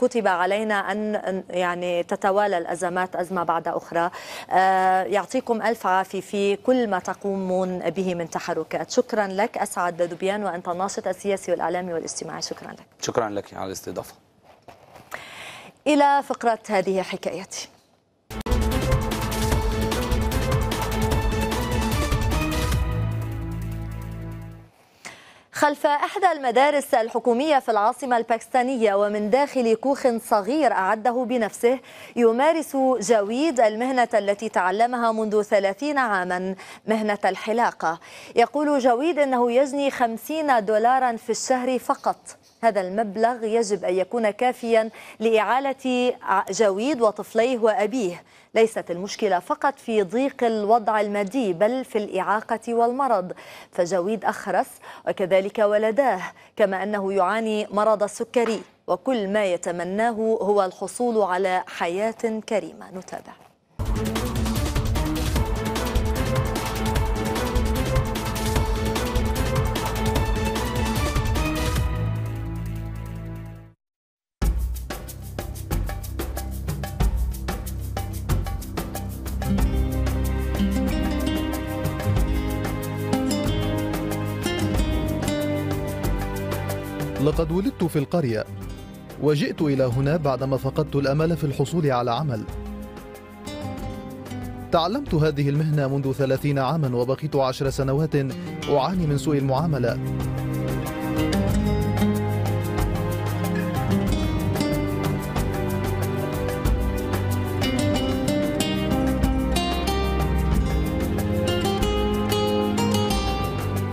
كتب علينا أن يعني تتوالى الأزمات أزمة بعد أخرى يعطيكم ألف عافية في كل ما تقومون به من تحركات شكرا لك أسعد دبيان وأنت الناشط السياسي والإعلامي والاجتماعي شكرا لك شكرا لك على الاستضافة إلى فقرة هذه حكايتي خلف إحدى المدارس الحكومية في العاصمة الباكستانية ومن داخل كوخ صغير أعده بنفسه يمارس جاويد المهنة التي تعلمها منذ ثلاثين عاما مهنة الحلاقة يقول جاويد أنه يجني خمسين دولارا في الشهر فقط هذا المبلغ يجب أن يكون كافيا لإعالة جاويد وطفليه وأبيه ليست المشكلة فقط في ضيق الوضع المادي بل في الإعاقة والمرض فجاويد أخرس وكذلك ولداه كما أنه يعاني مرض السكري وكل ما يتمناه هو الحصول على حياة كريمة نتابع لقد ولدت في القرية وجئت إلى هنا بعدما فقدت الأمل في الحصول على عمل تعلمت هذه المهنة منذ ثلاثين عاما وبقيت عشر سنوات أعاني من سوء المعاملة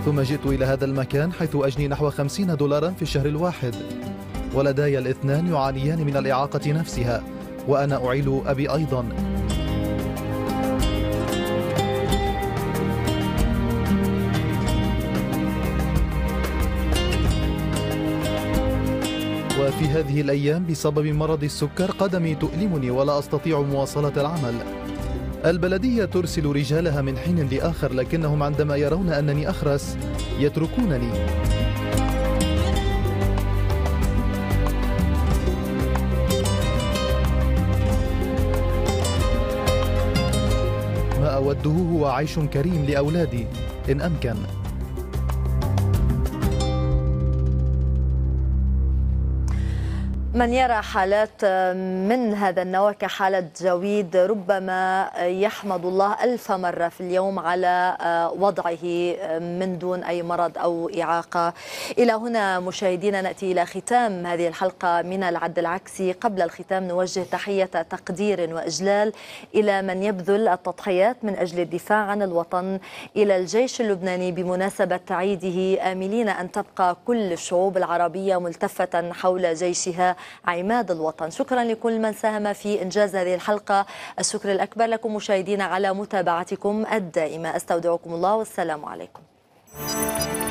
ثم جئت إلى هذا المكان حيث أجني نحو خمسين دولارا في الشهر الواحد ولدي الاثنان يعانيان من الإعاقة نفسها وأنا أعيل أبي أيضا وفي هذه الأيام بسبب مرض السكر قدمي تؤلمني ولا أستطيع مواصلة العمل البلدية ترسل رجالها من حين لآخر لكنهم عندما يرون أنني أخرس يتركونني ما أوده هو عيش كريم لأولادي إن أمكن من يرى حالات آه، من هذا النوع كحالة جويد ربما آه، يحمد الله ألف مرة في اليوم على آه، وضعه من دون أي مرض أو إعاقة إلى هنا مشاهدينا نأتي إلى ختام هذه الحلقة من العد العكسي قبل الختام نوجه تحية تقدير وإجلال إلى من يبذل التضحيات من أجل الدفاع عن الوطن إلى الجيش اللبناني بمناسبة عيده آملين أن تبقى كل الشعوب العربية ملتفة حول جيشها عماد الوطن شكرا لكل من ساهم في إنجاز هذه الحلقة الشكر الأكبر لكم مشاهدينا على متابعتكم الدائمة أستودعكم الله والسلام عليكم